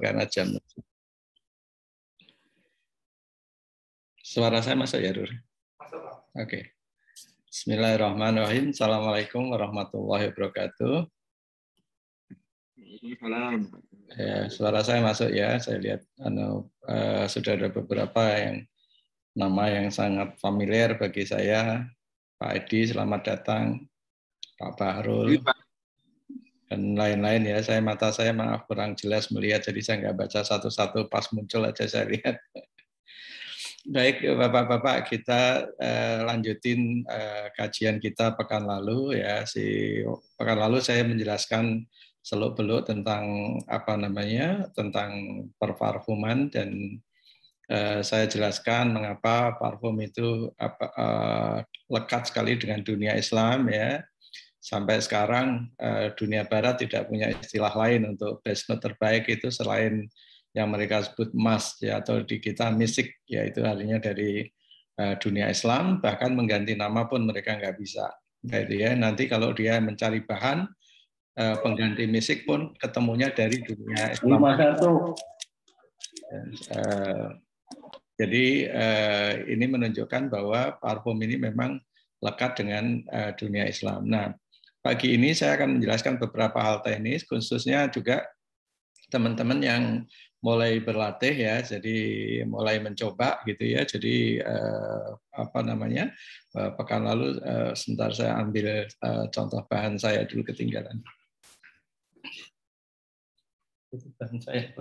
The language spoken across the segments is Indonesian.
karena jam. Suara saya masuk ya, Rur? Masuk, Pak. Oke. Okay. Bismillahirrahmanirrahim. Assalamualaikum warahmatullahi wabarakatuh. Waalaikumsalam. Ya, suara saya masuk ya. Saya lihat anu, uh, sudah ada beberapa yang nama yang sangat familiar bagi saya. Pak Edi, selamat datang. Pak Bahrul. Ya, dan lain-lain ya. Saya mata saya maaf kurang jelas melihat, jadi saya nggak baca satu-satu pas muncul aja saya lihat. Baik Bapak-bapak kita eh, lanjutin eh, kajian kita pekan lalu ya. Si pekan lalu saya menjelaskan seluk-beluk tentang apa namanya tentang perparfuman dan eh, saya jelaskan mengapa parfum itu lekat sekali dengan dunia Islam ya sampai sekarang eh, dunia barat tidak punya istilah lain untuk base terbaik itu selain yang mereka sebut emas ya atau di kita misik yaitu artinya dari eh, dunia Islam bahkan mengganti nama pun mereka nggak bisa jadi ya nanti kalau dia mencari bahan eh, pengganti misik pun ketemunya dari dunia Islam jadi ini menunjukkan bahwa parfum ini memang lekat dengan dunia Islam nah Pagi ini saya akan menjelaskan beberapa hal teknis, khususnya juga teman-teman yang mulai berlatih ya, jadi mulai mencoba gitu ya. Jadi eh, apa namanya eh, pekan lalu eh, sebentar saya ambil eh, contoh bahan saya dulu ketinggalan. bahan saya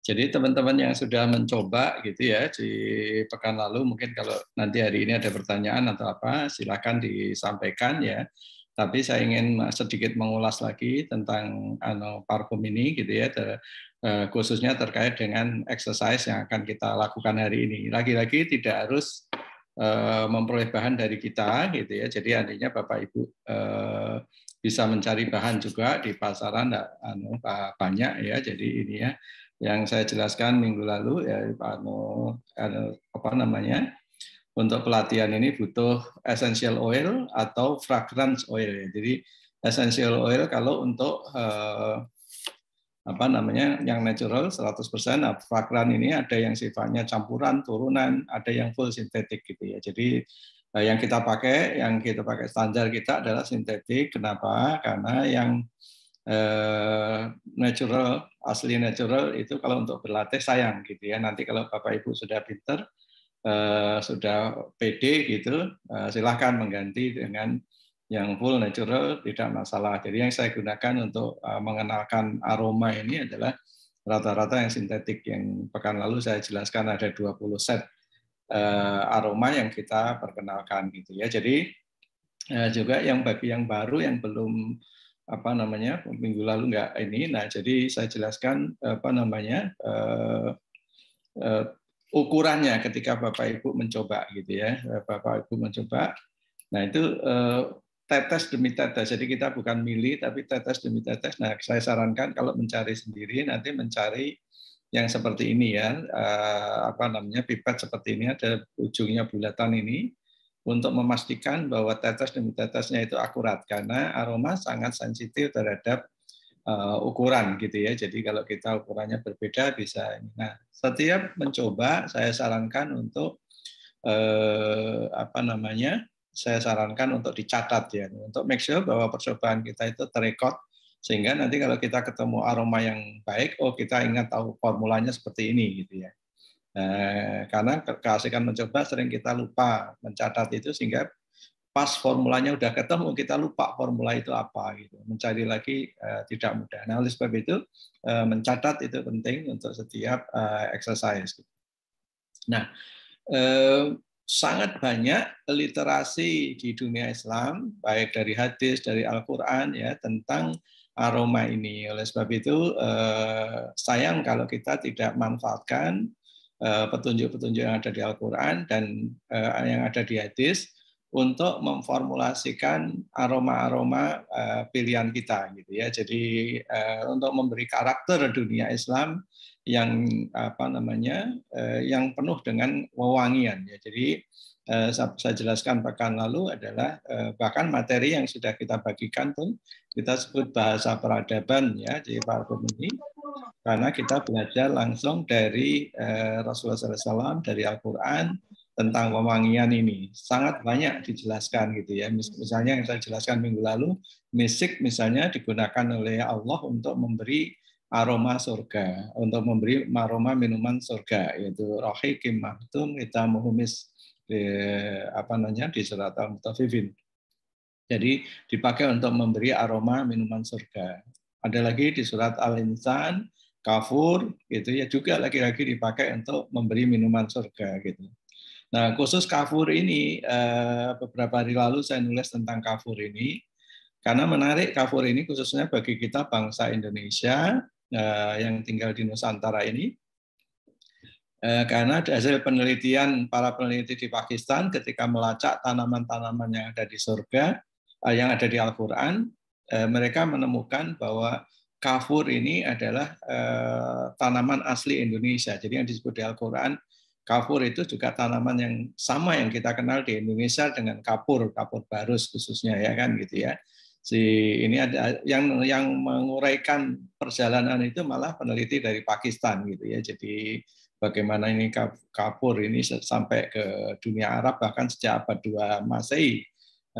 Jadi teman-teman yang sudah mencoba gitu ya di pekan lalu mungkin kalau nanti hari ini ada pertanyaan atau apa silakan disampaikan ya. Tapi saya ingin sedikit mengulas lagi tentang ano parfum ini gitu ya ter, eh, khususnya terkait dengan exercise yang akan kita lakukan hari ini. Lagi-lagi tidak harus eh, memperoleh bahan dari kita gitu ya. Jadi artinya Bapak Ibu eh, bisa mencari bahan juga di pasaran anu, banyak ya jadi ini ya yang saya jelaskan minggu lalu ya anu, anu apa namanya untuk pelatihan ini butuh essential oil atau fragrance oil ya jadi essential oil kalau untuk eh, apa namanya yang natural 100% nah, ini ada yang sifatnya campuran turunan ada yang full sintetik gitu ya jadi Eh, yang kita pakai, yang kita pakai standar kita adalah sintetik. Kenapa? Karena yang eh, natural, asli natural itu kalau untuk berlatih sayang gitu ya. Nanti kalau Bapak Ibu sudah pinter, eh, sudah pede gitu, eh, silahkan mengganti dengan yang full natural tidak masalah. Jadi yang saya gunakan untuk eh, mengenalkan aroma ini adalah rata-rata yang sintetik yang pekan lalu saya jelaskan ada 20 set Eh, aroma yang kita perkenalkan gitu ya. Jadi eh, juga yang bagi yang baru yang belum apa namanya minggu lalu nggak ini, nah jadi saya jelaskan apa namanya uh, uh, ukurannya ketika bapak ibu mencoba gitu ya, bapak ibu mencoba. Nah itu uh, tetes demi tetes, jadi kita bukan milih tapi tetes demi tetes. Nah saya sarankan kalau mencari sendiri nanti mencari yang seperti ini ya, eh, apa namanya pipet seperti ini ada ujungnya bulatan ini untuk memastikan bahwa tetes demi tetesnya itu akurat karena aroma sangat sensitif terhadap uh, ukuran gitu ya. Jadi kalau kita ukurannya berbeda bisa. Nah, setiap mencoba saya sarankan untuk eh, apa namanya? Saya sarankan untuk dicatat ya, untuk make sure bahwa percobaan kita itu terrecord sehingga nanti kalau kita ketemu aroma yang baik oh kita ingat tahu formulanya seperti ini gitu ya nah, karena keasikan mencoba sering kita lupa mencatat itu sehingga pas formulanya udah ketemu kita lupa formula itu apa gitu mencari lagi eh, tidak mudah nah oleh sebab itu eh, mencatat itu penting untuk setiap eh, exercise gitu. nah eh, sangat banyak literasi di dunia Islam baik dari hadis dari Al-Qur'an ya tentang aroma ini. Oleh sebab itu eh, sayang kalau kita tidak manfaatkan eh, petunjuk-petunjuk yang ada di Al-Quran dan eh, yang ada di hadis untuk memformulasikan aroma-aroma pilihan kita gitu ya. Jadi untuk memberi karakter dunia Islam yang apa namanya yang penuh dengan wewangian ya. Jadi Eh, saya jelaskan pekan lalu adalah eh, bahkan materi yang sudah kita bagikan pun kita sebut bahasa peradaban ya di parfum ini karena kita belajar langsung dari eh, Rasulullah SAW dari Al-Quran tentang pemangian ini sangat banyak dijelaskan gitu ya misalnya yang saya jelaskan minggu lalu misik misalnya digunakan oleh Allah untuk memberi aroma surga untuk memberi aroma minuman surga yaitu rohikim mahtum kita muhumis di, eh, apa namanya di al Mutafifin. Jadi dipakai untuk memberi aroma minuman surga. Ada lagi di surat Al-Insan, kafur gitu ya juga lagi-lagi dipakai untuk memberi minuman surga gitu. Nah, khusus kafur ini eh, beberapa hari lalu saya nulis tentang kafur ini karena menarik kafur ini khususnya bagi kita bangsa Indonesia eh, yang tinggal di Nusantara ini Eh, karena hasil penelitian para peneliti di Pakistan ketika melacak tanaman-tanaman yang ada di surga, eh, yang ada di Al-Quran, eh, mereka menemukan bahwa kafur ini adalah tanaman asli Indonesia. Jadi yang disebut di Al-Quran, kafur itu juga tanaman yang sama yang kita kenal di Indonesia dengan kapur, kapur barus khususnya ya kan gitu ya. Si ini ada yang yang menguraikan perjalanan itu malah peneliti dari Pakistan gitu ya. Jadi bagaimana ini kapur ini sampai ke dunia Arab bahkan sejak abad 2 Masehi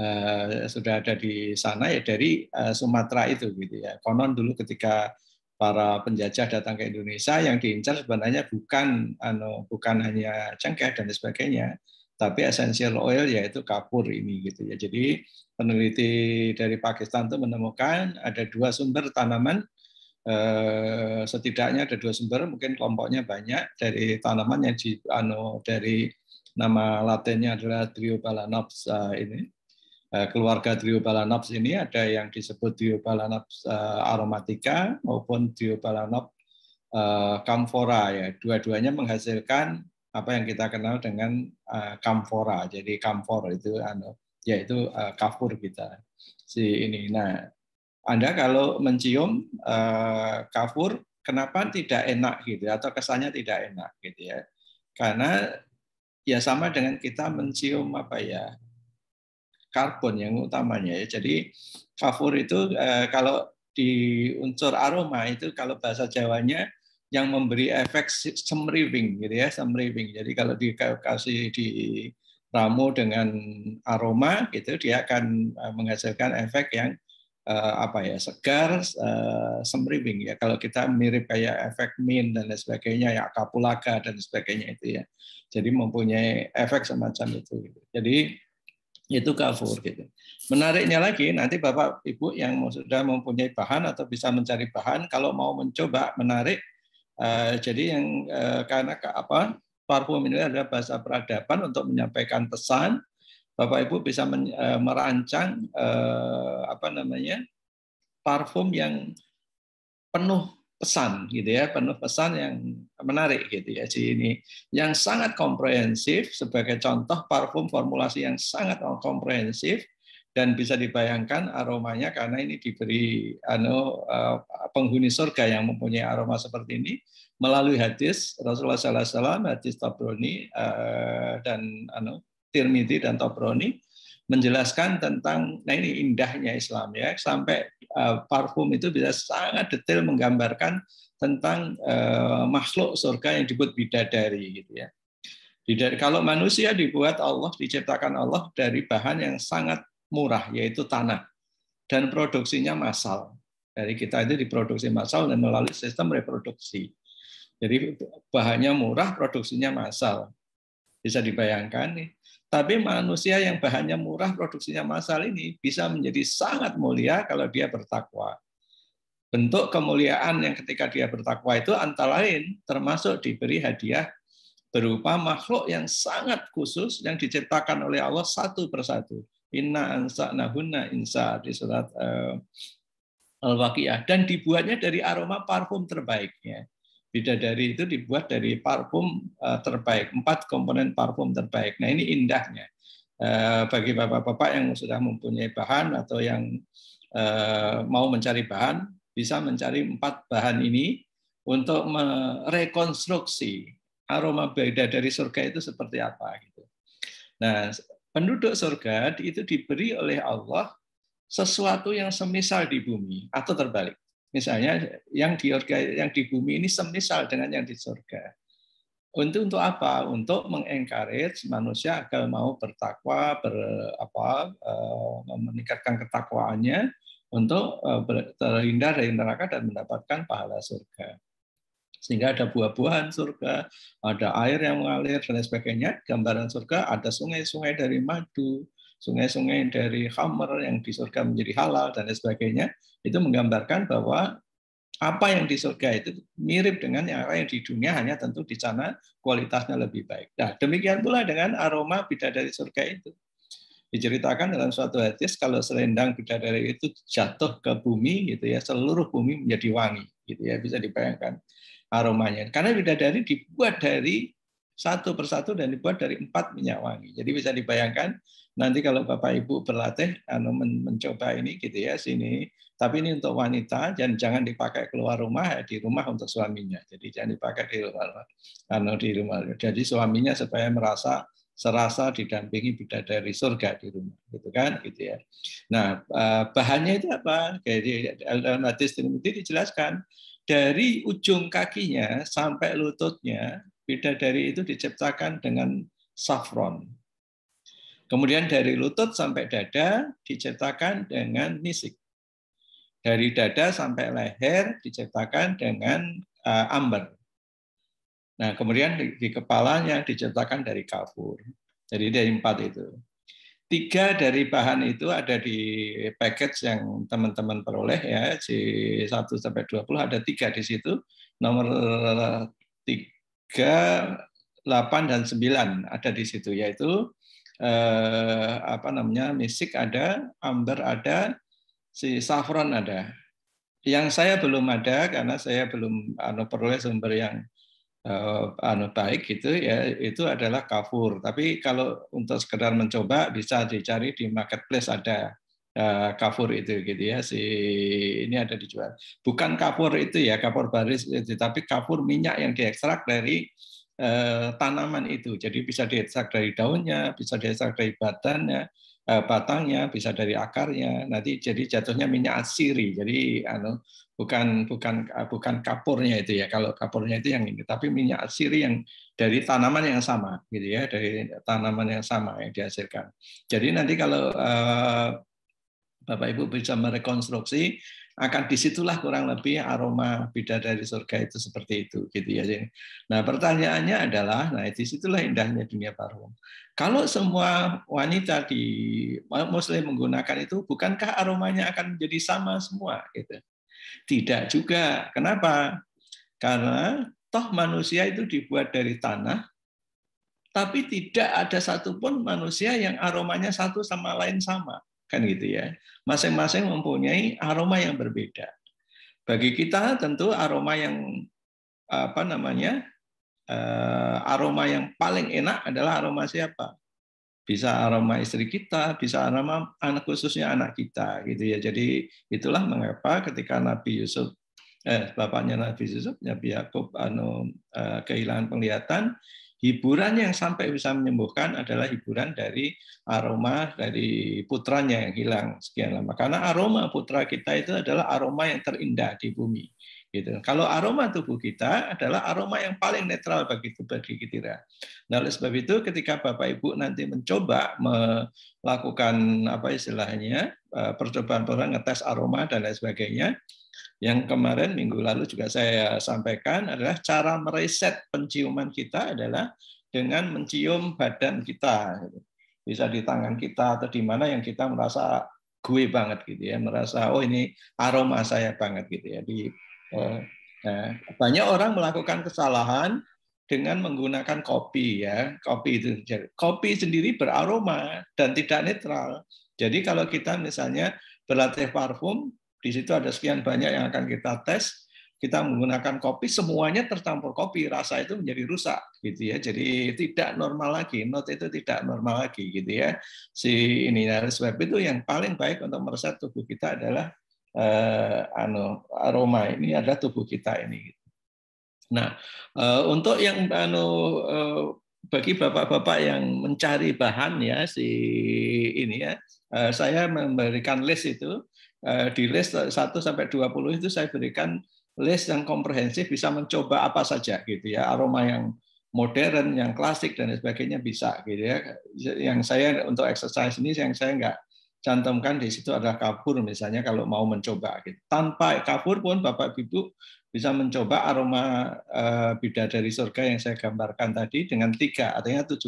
eh, sudah ada di sana ya dari eh, Sumatera itu gitu ya. Konon dulu ketika para penjajah datang ke Indonesia yang diincar sebenarnya bukan ano, bukan hanya cengkeh dan sebagainya, tapi essential oil yaitu kapur ini gitu ya. Jadi peneliti dari Pakistan itu menemukan ada dua sumber tanaman Eh, setidaknya ada dua sumber, mungkin kelompoknya banyak dari tanaman yang di ano dari nama latinnya adalah Triobalanops eh, ini. Eh, keluarga Triobalanops ini ada yang disebut Triobalanops aromatica maupun Triobalanops camphora ya. Dua-duanya menghasilkan apa yang kita kenal dengan camphora. Jadi camphor itu ano yaitu kafur kita si ini. Nah, anda kalau mencium eh, kafur, kenapa tidak enak gitu ya? atau kesannya tidak enak gitu ya? Karena ya sama dengan kita mencium apa ya karbon yang utamanya ya. Jadi kafur itu eh, kalau di unsur aroma itu kalau bahasa Jawanya yang memberi efek semriwing gitu ya semriwing jadi kalau dikasih di ramu dengan aroma gitu dia akan eh, menghasilkan efek yang Eh, apa ya segar eh, semriwing ya kalau kita mirip kayak efek min dan lain sebagainya ya kapulaga dan sebagainya itu ya jadi mempunyai efek semacam itu gitu. jadi itu kafur gitu menariknya lagi nanti bapak ibu yang sudah mempunyai bahan atau bisa mencari bahan kalau mau mencoba menarik eh, jadi yang karena ke apa parfum ini adalah bahasa peradaban untuk menyampaikan pesan Bapak Ibu bisa men, uh, merancang uh, apa namanya parfum yang penuh pesan gitu ya, penuh pesan yang menarik gitu ya. Jadi ini yang sangat komprehensif sebagai contoh parfum formulasi yang sangat komprehensif dan bisa dibayangkan aromanya karena ini diberi anu eh, penghuni surga yang mempunyai aroma seperti ini melalui hadis Rasulullah Sallallahu Alaihi Wasallam hadis Tabrani dan anu Tirmidzi dan Tobroni menjelaskan tentang nah ini indahnya Islam ya sampai uh, parfum itu bisa sangat detail menggambarkan tentang uh, makhluk surga yang disebut bidadari gitu ya. Bidadari, kalau manusia dibuat Allah diciptakan Allah dari bahan yang sangat murah yaitu tanah dan produksinya massal. Dari kita itu diproduksi massal dan melalui sistem reproduksi. Jadi bahannya murah, produksinya massal. Bisa dibayangkan nih. Tapi manusia yang bahannya murah, produksinya massal ini bisa menjadi sangat mulia kalau dia bertakwa. Bentuk kemuliaan yang ketika dia bertakwa itu antara lain termasuk diberi hadiah berupa makhluk yang sangat khusus yang diciptakan oleh Allah satu persatu. Inna ansa nahuna insa di surat eh, Al-Waqiah. Dan dibuatnya dari aroma parfum terbaiknya bidadari itu dibuat dari parfum eh, terbaik, empat komponen parfum terbaik. Nah ini indahnya eh, bagi bapak-bapak yang sudah mempunyai bahan atau yang eh, mau mencari bahan bisa mencari empat bahan ini untuk merekonstruksi aroma dari surga itu seperti apa gitu. Nah penduduk surga itu diberi oleh Allah sesuatu yang semisal di bumi atau terbalik. Misalnya yang di yang di bumi ini semisal dengan yang di surga. Untuk untuk apa? Untuk mengencourage manusia agar mau bertakwa, ber, apa, eh, meningkatkan ketakwaannya untuk eh, terhindar dari neraka dan mendapatkan pahala surga. Sehingga ada buah-buahan surga, ada air yang mengalir dan lain sebagainya. Gambaran surga ada sungai-sungai dari madu, sungai-sungai dari Hamer yang di surga menjadi halal dan lain sebagainya itu menggambarkan bahwa apa yang di surga itu mirip dengan yang yang di dunia hanya tentu di sana kualitasnya lebih baik. Nah, demikian pula dengan aroma bidadari surga itu. Diceritakan dalam suatu hadis kalau selendang bidadari itu jatuh ke bumi gitu ya, seluruh bumi menjadi wangi gitu ya, bisa dibayangkan aromanya. Karena bidadari dibuat dari satu persatu dan dibuat dari empat minyak wangi. Jadi bisa dibayangkan nanti kalau Bapak Ibu berlatih anu mencoba ini gitu ya sini tapi ini untuk wanita dan jangan dipakai keluar rumah eh, di rumah untuk suaminya jadi jangan dipakai di rumah anu di rumah jadi suaminya supaya merasa serasa didampingi bidadari surga di rumah gitu kan gitu ya nah eh, bahannya itu apa jadi eh, dalam hadis Tirmidzi dijelaskan dari ujung kakinya sampai lututnya bidadari itu diciptakan dengan saffron Kemudian dari lutut sampai dada dicetakan dengan nisik. Dari dada sampai leher dicetakan dengan uh, amber. Nah, kemudian di, di kepalanya dicetakan dari kapur. Jadi dari empat itu. Tiga dari bahan itu ada di package yang teman-teman peroleh ya, C1 sampai 20 ada tiga di situ. Nomor eh, tiga 8 dan 9 ada di situ yaitu eh, apa namanya misik ada, amber ada, si saffron ada. Yang saya belum ada karena saya belum anu peroleh sumber yang eh, anu baik gitu ya itu adalah kafur. Tapi kalau untuk sekedar mencoba bisa dicari di marketplace ada kafur eh, itu gitu ya si ini ada dijual. Bukan kafur itu ya kafur baris, itu tapi kafur minyak yang diekstrak dari Eh, tanaman itu. Jadi bisa diekstrak dari daunnya, bisa diekstrak dari batannya, eh, batangnya, bisa dari akarnya. Nanti jadi jatuhnya minyak asiri. Jadi anu bukan bukan eh, bukan kapurnya itu ya. Kalau kapurnya itu yang ini, tapi minyak asiri yang dari tanaman yang sama gitu ya, dari tanaman yang sama yang dihasilkan. Jadi nanti kalau Bapak Ibu bisa merekonstruksi akan disitulah kurang lebih aroma beda dari surga itu seperti itu gitu ya. Nah pertanyaannya adalah, nah disitulah indahnya dunia baru. Kalau semua wanita di Muslim menggunakan itu, bukankah aromanya akan menjadi sama semua? Gitu. Tidak juga. Kenapa? Karena toh manusia itu dibuat dari tanah, tapi tidak ada satupun manusia yang aromanya satu sama lain sama kan gitu ya. Masing-masing mempunyai aroma yang berbeda. Bagi kita tentu aroma yang apa namanya eh, aroma yang paling enak adalah aroma siapa? Bisa aroma istri kita, bisa aroma anak khususnya anak kita gitu ya. Jadi itulah mengapa ketika Nabi Yusuf eh, bapaknya Nabi Yusuf Nabi Yakub anu eh, kehilangan penglihatan hiburan yang sampai bisa menyembuhkan adalah hiburan dari aroma dari putranya yang hilang sekian lama. Karena aroma putra kita itu adalah aroma yang terindah di bumi. Gitu. Kalau aroma tubuh kita adalah aroma yang paling netral bagi tubuh bagi kita. Nah, oleh sebab itu ketika Bapak Ibu nanti mencoba melakukan apa istilahnya eh, percobaan-percobaan ngetes aroma dan lain sebagainya, yang kemarin minggu lalu juga saya sampaikan adalah cara mereset penciuman kita adalah dengan mencium badan kita. Bisa di tangan kita atau di mana yang kita merasa gue banget gitu ya, merasa oh ini aroma saya banget gitu ya. Di eh, eh banyak orang melakukan kesalahan dengan menggunakan kopi ya. Kopi itu kopi sendiri beraroma dan tidak netral. Jadi kalau kita misalnya berlatih parfum di situ ada sekian banyak yang akan kita tes. Kita menggunakan kopi, semuanya tercampur kopi, rasa itu menjadi rusak, gitu ya. Jadi tidak normal lagi, Note itu tidak normal lagi, gitu ya. Si ini sebab itu yang paling baik untuk meresap tubuh kita adalah eh, anu, aroma ini adalah tubuh kita ini. Gitu. Nah, eh, untuk yang anu eh, bagi bapak-bapak yang mencari bahan ya si ini ya, eh, saya memberikan list itu Eh, di list 1 sampai 20 itu saya berikan list yang komprehensif bisa mencoba apa saja gitu ya aroma yang modern yang klasik dan sebagainya bisa gitu ya yang saya untuk exercise ini yang saya nggak cantumkan di situ adalah kapur misalnya kalau mau mencoba gitu tanpa kapur pun bapak ibu bisa mencoba aroma eh, bida dari surga yang saya gambarkan tadi dengan tiga artinya 75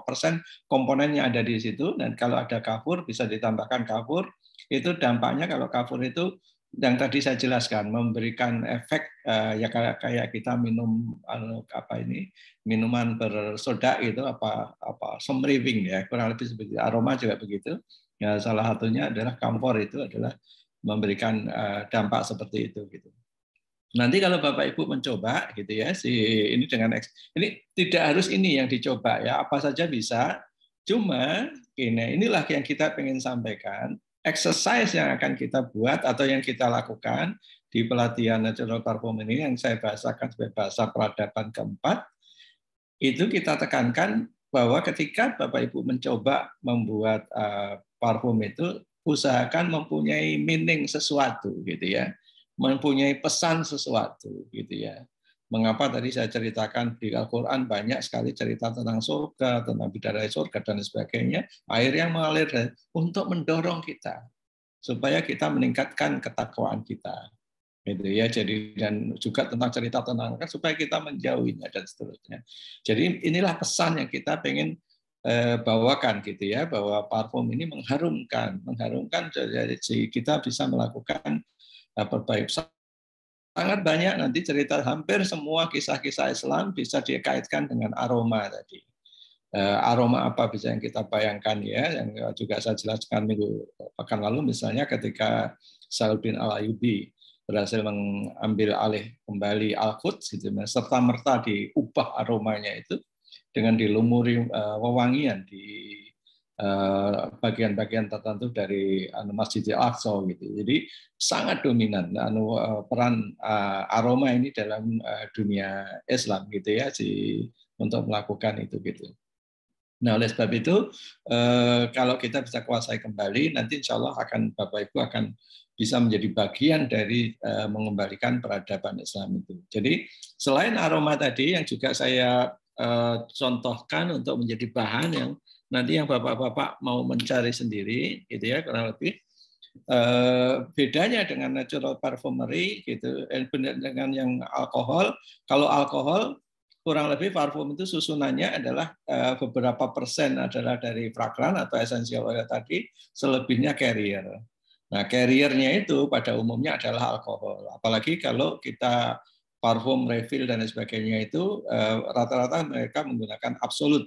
persen komponennya ada di situ dan kalau ada kapur bisa ditambahkan kapur itu dampaknya kalau kapur itu yang tadi saya jelaskan memberikan efek eh, ya kayak kayak kita minum eh, apa ini minuman bersoda itu apa apa semriwing ya kurang lebih seperti aroma juga begitu ya salah satunya adalah kamfor itu adalah memberikan eh, dampak seperti itu gitu nanti kalau bapak ibu mencoba gitu ya si ini dengan ini tidak harus ini yang dicoba ya apa saja bisa cuma ini inilah yang kita ingin sampaikan exercise yang akan kita buat atau yang kita lakukan di pelatihan natural parfum ini yang saya bahasakan sebagai bahasa peradaban keempat, itu kita tekankan bahwa ketika Bapak Ibu mencoba membuat eh, parfum itu usahakan mempunyai meaning sesuatu gitu ya, mempunyai pesan sesuatu gitu ya. Mengapa tadi saya ceritakan di Al-Quran banyak sekali cerita tentang surga, tentang bidadari surga, dan sebagainya. Air yang mengalir untuk mendorong kita. Supaya kita meningkatkan ketakwaan kita. Gitu ya. Jadi dan juga tentang cerita tentang kan supaya kita menjauhinya dan seterusnya. Jadi inilah pesan yang kita pengen eh, bawakan gitu ya bahwa parfum ini mengharumkan, mengharumkan jadi kita bisa melakukan eh, perbaikan sangat banyak nanti cerita hampir semua kisah-kisah Islam bisa dikaitkan dengan aroma tadi. Eh, aroma apa bisa yang kita bayangkan ya, yang juga saya jelaskan minggu pekan lalu misalnya ketika Saul bin Al-Ayubi berhasil mengambil alih kembali Al-Quds gitu, ya, serta merta diubah aromanya itu dengan dilumuri eh, wewangian di Eh, bagian-bagian tertentu dari anu, masjid al Aqsa gitu. Jadi sangat dominan anu eh, peran eh, aroma ini dalam dunia Islam gitu ya si untuk melakukan itu gitu. Nah oleh sebab itu kalau kita bisa kuasai kembali nanti insya Allah akan Bapak Ibu akan bisa menjadi bagian dari mengembalikan peradaban Islam itu. Jadi selain aroma tadi yang juga saya contohkan untuk menjadi bahan yang nanti yang bapak-bapak mau mencari sendiri gitu ya kurang lebih eh, bedanya dengan natural parfumery gitu eh, dengan yang alkohol kalau alkohol kurang lebih parfum itu susunannya adalah eh, beberapa persen adalah dari fragran atau essential oil tadi selebihnya carrier nah carriernya itu pada umumnya adalah alkohol apalagi kalau kita parfum refill dan sebagainya itu rata-rata mereka menggunakan absolut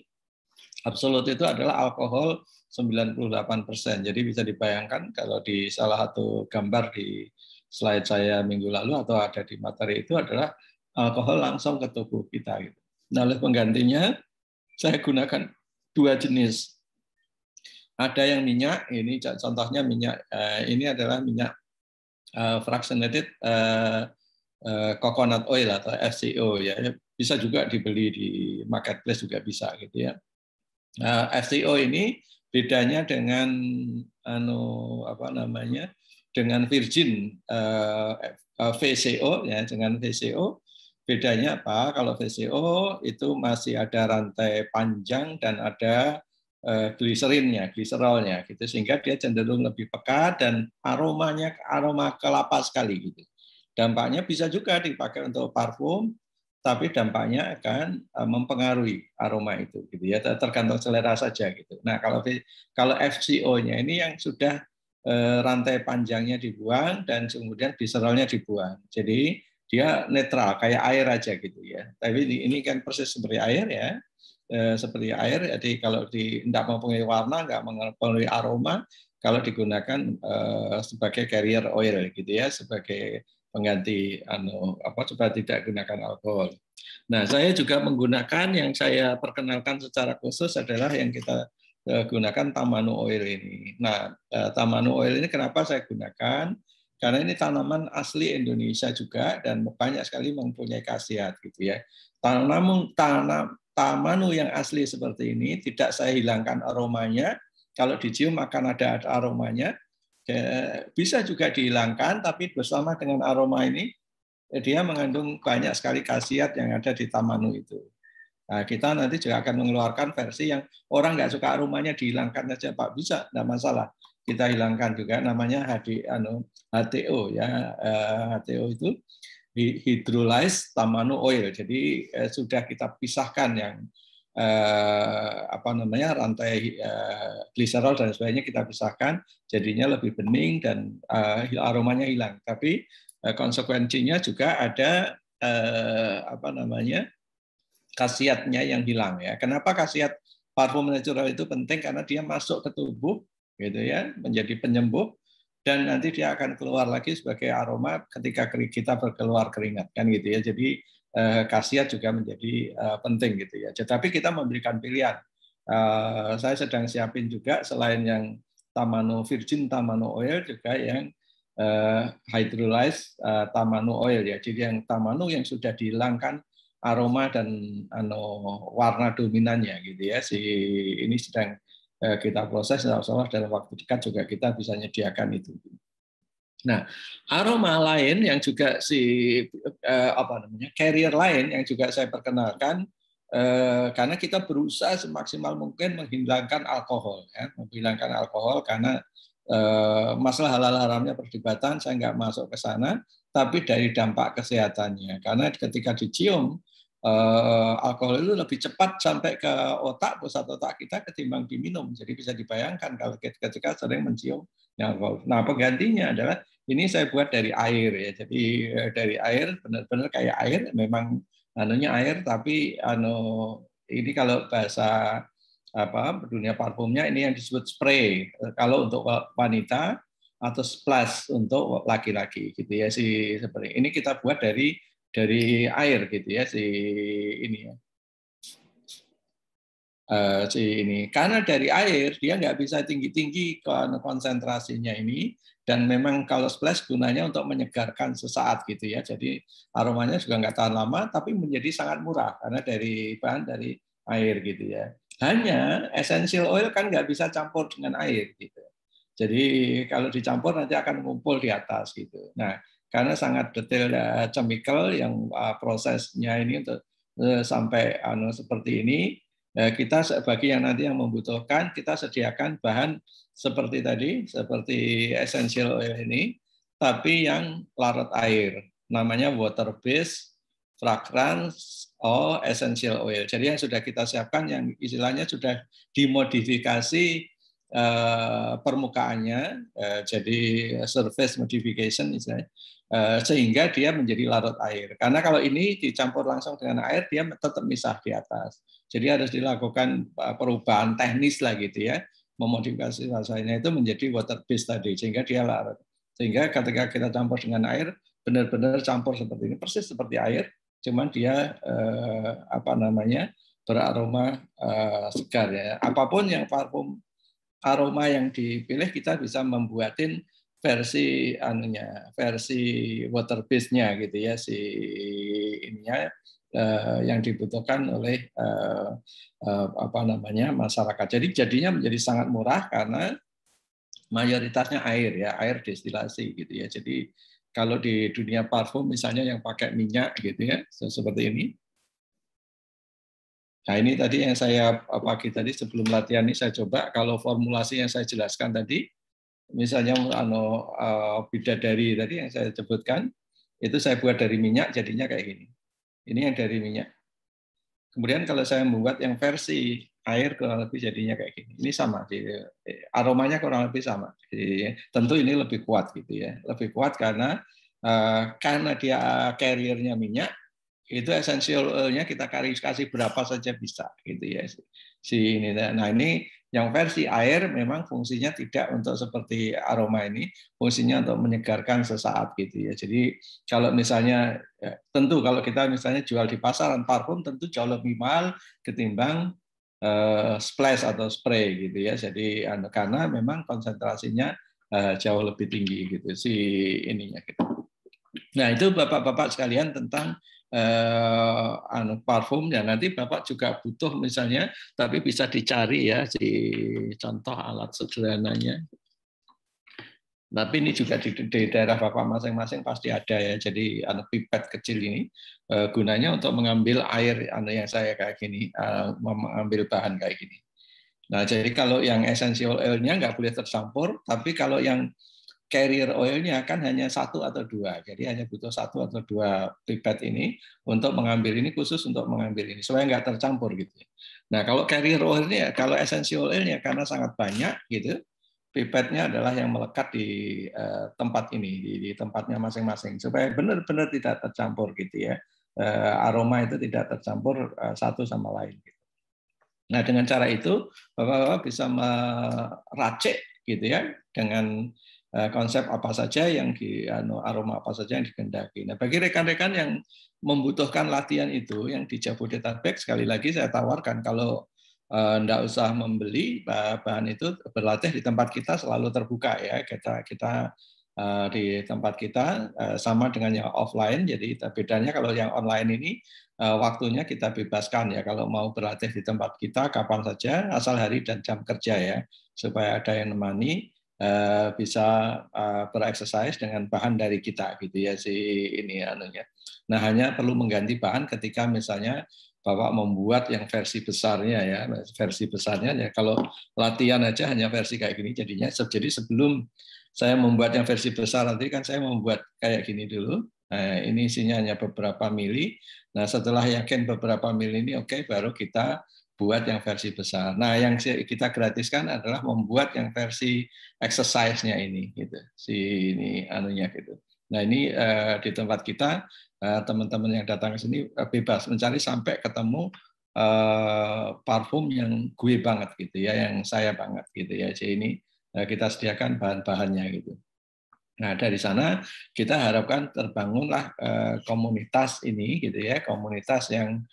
Absolut itu adalah alkohol 98%. Jadi bisa dibayangkan kalau di salah satu gambar di slide saya minggu lalu atau ada di materi itu adalah alkohol langsung ke tubuh kita. Gitu. Nah, oleh penggantinya saya gunakan dua jenis. Ada yang minyak, ini contohnya minyak, eh, ini adalah minyak eh, fractionated eh, coconut oil atau FCO ya. Bisa juga dibeli di marketplace juga bisa gitu ya. Nah, STO ini bedanya dengan anu apa namanya dengan Virgin uh, eh, eh, VCO ya dengan VCO bedanya apa kalau VCO itu masih ada rantai panjang dan ada uh, eh, gliserinnya gliserolnya gitu sehingga dia cenderung lebih pekat dan aromanya aroma kelapa sekali gitu dampaknya bisa juga dipakai untuk parfum tapi dampaknya akan eh, mempengaruhi aroma itu gitu ya tergantung selera saja gitu. Nah, kalau kalau FCO-nya ini yang sudah eh, rantai panjangnya dibuang dan kemudian biserolnya dibuang. Jadi dia netral kayak air aja gitu ya. Tapi ini kan persis seperti air ya. Eh, seperti air jadi kalau di tidak mempunyai warna, enggak mempengaruhi aroma kalau digunakan sebagai carrier oil gitu ya, sebagai pengganti anu apa supaya tidak gunakan alkohol. Nah, saya juga menggunakan yang saya perkenalkan secara khusus adalah yang kita eh, gunakan tamanu oil ini. Nah, eh, tamanu oil ini kenapa saya gunakan? Karena ini tanaman asli Indonesia juga dan banyak sekali mempunyai khasiat gitu ya. Tanam tanam tamanu yang asli seperti ini tidak saya hilangkan aromanya. Kalau dicium akan ada aromanya, Eh, bisa juga dihilangkan, tapi bersama dengan aroma ini eh, dia mengandung banyak sekali khasiat yang ada di tamanu itu. Nah, kita nanti juga akan mengeluarkan versi yang orang nggak suka aromanya dihilangkan saja Pak bisa, tidak masalah. Kita hilangkan juga namanya HD, anu, HTO ya HTO eh, itu hydrolyzed tamanu oil. Jadi sudah kita pisahkan yang eh, apa namanya rantai eh, gliserol dan sebagainya kita pisahkan jadinya lebih bening dan eh, aromanya hilang tapi eh, konsekuensinya juga ada eh, apa namanya khasiatnya yang hilang ya kenapa khasiat parfum natural itu penting karena dia masuk ke tubuh gitu ya menjadi penyembuh dan nanti dia akan keluar lagi sebagai aroma ketika kita berkeluar keringat kan gitu ya jadi Eh, khasiat juga menjadi eh, penting gitu ya. Tetapi kita memberikan pilihan. Eh, saya sedang siapin juga selain yang Tamano Virgin Tamano Oil juga yang hydrolyzed Tamano Oil ya. Jadi yang Tamano yang sudah dihilangkan aroma dan ano warna dominannya gitu ya. Si ini sedang kita proses insya Allah dalam waktu dekat juga kita bisa menyediakan itu. Nah, aroma lain yang juga si eh, apa namanya carrier lain yang juga saya perkenalkan eh, karena kita berusaha semaksimal mungkin menghilangkan alkohol, ya, menghilangkan alkohol karena eh, masalah halal haramnya perdebatan saya nggak masuk ke sana, tapi dari dampak kesehatannya karena ketika dicium uh, alkohol itu lebih cepat sampai ke otak pusat otak kita ketimbang diminum. Jadi bisa dibayangkan kalau ketika sering mencium alkohol. Nah penggantinya adalah ini saya buat dari air ya. Jadi eh, dari air benar-benar kayak air memang anunya air tapi anu ini kalau bahasa apa dunia parfumnya ini yang disebut spray eh, kalau untuk wanita atau splash untuk laki-laki gitu ya si seperti ini kita buat dari dari air gitu ya si ini ya uh, si ini karena dari air dia nggak bisa tinggi tinggi konsentrasinya ini dan memang kalau splash gunanya untuk menyegarkan sesaat gitu ya jadi aromanya juga nggak tahan lama tapi menjadi sangat murah karena dari bahan dari air gitu ya hanya essential oil kan nggak bisa campur dengan air gitu jadi kalau dicampur nanti akan ngumpul di atas gitu nah karena sangat detail uh, chemical yang uh, prosesnya ini untuk uh, sampai anu seperti ini uh, kita bagi yang nanti yang membutuhkan kita sediakan bahan seperti tadi seperti essential oil ini tapi yang larut air namanya water base fragrance or essential oil. Jadi yang sudah kita siapkan yang istilahnya sudah dimodifikasi permukaannya, jadi surface modification istilahnya, Eh, sehingga dia menjadi larut air. Karena kalau ini dicampur langsung dengan air, dia tetap misah di atas. Jadi harus dilakukan eh, perubahan teknis lah gitu ya, memodifikasi rasanya itu menjadi water based tadi, sehingga dia larut. Sehingga ketika kita campur dengan air, benar-benar campur seperti ini, persis seperti air, cuman dia eh, apa namanya beraroma eh, segar ya. Apapun yang parfum aroma yang dipilih, kita bisa membuatin versi anunya, versi waterbase-nya gitu ya si ininya eh, yang dibutuhkan oleh eh, eh, apa namanya masyarakat. Jadi jadinya menjadi sangat murah karena mayoritasnya air ya, air destilasi gitu ya. Jadi kalau di dunia parfum misalnya yang pakai minyak gitu ya, seperti ini. Nah ini tadi yang saya pagi tadi sebelum latihan ini saya coba kalau formulasi yang saya jelaskan tadi misalnya ano eh, bidadari tadi yang saya sebutkan itu saya buat dari minyak jadinya kayak gini. Ini yang dari minyak. Kemudian kalau saya membuat yang versi air kurang lebih jadinya kayak gini. Ini sama, aromanya kurang lebih sama. Jadi, tentu ini lebih kuat gitu ya, lebih kuat karena uh, karena dia carriernya minyak itu esensialnya kita kasih berapa saja bisa gitu ya si ini. Nah ini yang versi air memang fungsinya tidak untuk seperti aroma ini, fungsinya untuk menyegarkan sesaat gitu ya. Jadi kalau misalnya ya, tentu kalau kita misalnya jual di pasaran parfum tentu jauh lebih mahal ketimbang uh, splash atau spray gitu ya. Jadi anu, karena memang konsentrasinya uh, jauh lebih tinggi gitu si ininya gitu. Nah, itu Bapak-bapak sekalian tentang eh, anu parfum ya nanti Bapak juga butuh misalnya tapi bisa dicari ya di contoh alat sederhananya. Tapi ini juga di, daerah Bapak masing-masing pasti ada ya. Jadi anu pipet kecil ini eh, gunanya untuk mengambil air anu yang saya kayak gini, eh, mengambil bahan kayak gini. Nah, jadi kalau yang essential oil-nya nggak boleh tercampur, tapi kalau yang carrier oilnya kan hanya satu atau dua, jadi hanya butuh satu atau dua pipet ini untuk mengambil ini khusus untuk mengambil ini supaya nggak tercampur gitu. Ya. Nah kalau carrier oilnya, kalau essential oilnya karena sangat banyak gitu, pipetnya adalah yang melekat di uh, tempat ini di, di tempatnya masing-masing supaya benar-benar tidak tercampur gitu ya uh, aroma itu tidak tercampur uh, satu sama lain. Gitu. Nah dengan cara itu bapak-bapak bisa meracik gitu ya dengan Eh, konsep apa saja yang di anu, aroma apa saja yang dikendaki. Nah, bagi rekan-rekan yang membutuhkan latihan itu yang di Jabodetabek sekali lagi saya tawarkan kalau tidak eh, usah membeli eh, bahan itu berlatih di tempat kita selalu terbuka ya kita kita di tempat kita sama dengan yang offline jadi bedanya kalau yang online ini waktunya kita bebaskan ya kalau mau berlatih di tempat kita kapan saja asal hari dan jam kerja ya supaya ada yang nemani Eh, bisa eh, bereksersis dengan bahan dari kita gitu ya si ini anunya. Nah hanya perlu mengganti bahan ketika misalnya bapak membuat yang versi besarnya ya versi besarnya ya kalau latihan aja hanya versi kayak gini jadinya jadi sebelum saya membuat yang versi besar nanti kan saya membuat kayak gini dulu nah, ini isinya hanya beberapa mili nah setelah yakin beberapa mili ini oke okay, baru kita buat yang versi besar. Nah, yang kita gratiskan adalah membuat yang versi exercise-nya ini, gitu. Si ini anunya gitu. Nah, ini uh, di tempat kita eh, teman-teman uh, yang datang ke sini uh, bebas mencari sampai ketemu uh, parfum yang gue banget gitu ya, yang saya banget gitu ya. Jadi ini uh, kita sediakan bahan-bahannya gitu. Nah, dari sana kita harapkan terbangunlah uh, komunitas ini gitu ya, komunitas yang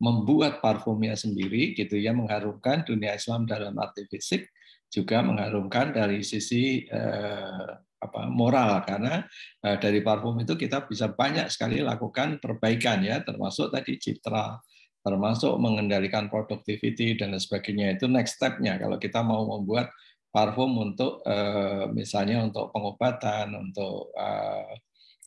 membuat parfumnya sendiri gitu ya mengharumkan dunia Islam dalam arti fisik juga mengharumkan dari sisi eh, apa moral karena eh, dari parfum itu kita bisa banyak sekali lakukan perbaikan ya termasuk tadi citra termasuk mengendalikan produktiviti dan sebagainya itu next stepnya kalau kita mau membuat parfum untuk eh, misalnya untuk pengobatan untuk eh,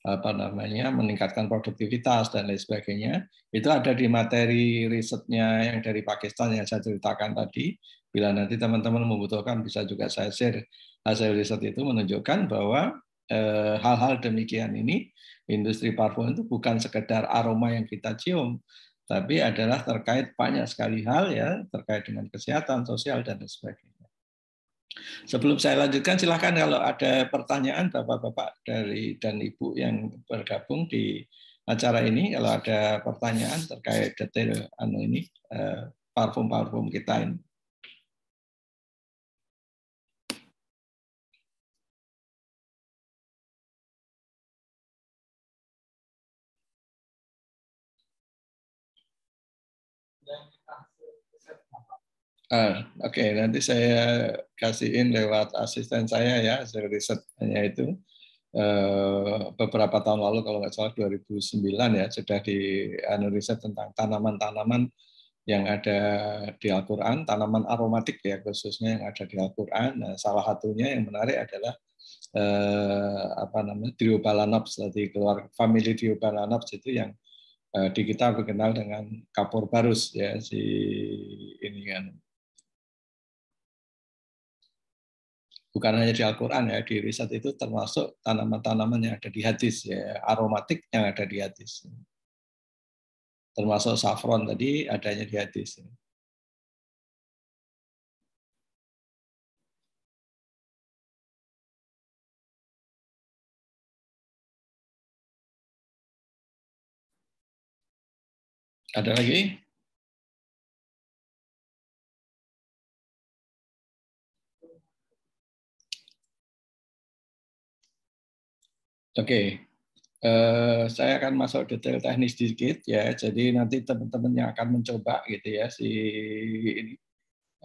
apa namanya meningkatkan produktivitas dan lain sebagainya itu ada di materi risetnya yang dari Pakistan yang saya ceritakan tadi bila nanti teman-teman membutuhkan bisa juga saya share hasil riset itu menunjukkan bahwa hal eh, hal-hal demikian ini industri parfum itu bukan sekedar aroma yang kita cium tapi adalah terkait banyak sekali hal ya terkait dengan kesehatan sosial dan lain sebagainya Sebelum saya lanjutkan, silahkan kalau ada pertanyaan Bapak-Bapak dari dan Ibu yang bergabung di acara ini, kalau ada pertanyaan terkait detail anu ini eh, parfum-parfum kita ini. Ah, Oke, okay. nanti saya kasihin lewat asisten saya ya hasil risetnya itu eh, beberapa tahun lalu kalau nggak salah 2009 ya sudah di anu, riset tentang tanaman-tanaman yang ada di Al-Quran, tanaman aromatik ya khususnya yang ada di Al-Quran. Nah, salah satunya yang menarik adalah eh, apa namanya Diobalanops tadi keluar famili Diobalanops itu yang eh, di kita berkenal dengan kapur barus ya si ini kan bukan hanya di Al-Quran ya, di riset itu termasuk tanaman-tanaman yang ada di hadis, ya, aromatik yang ada di hadis. Termasuk saffron tadi adanya di hadis. Ada lagi? Oke, uh, saya akan masuk detail teknis sedikit ya. Jadi nanti teman-teman yang akan mencoba gitu ya si ini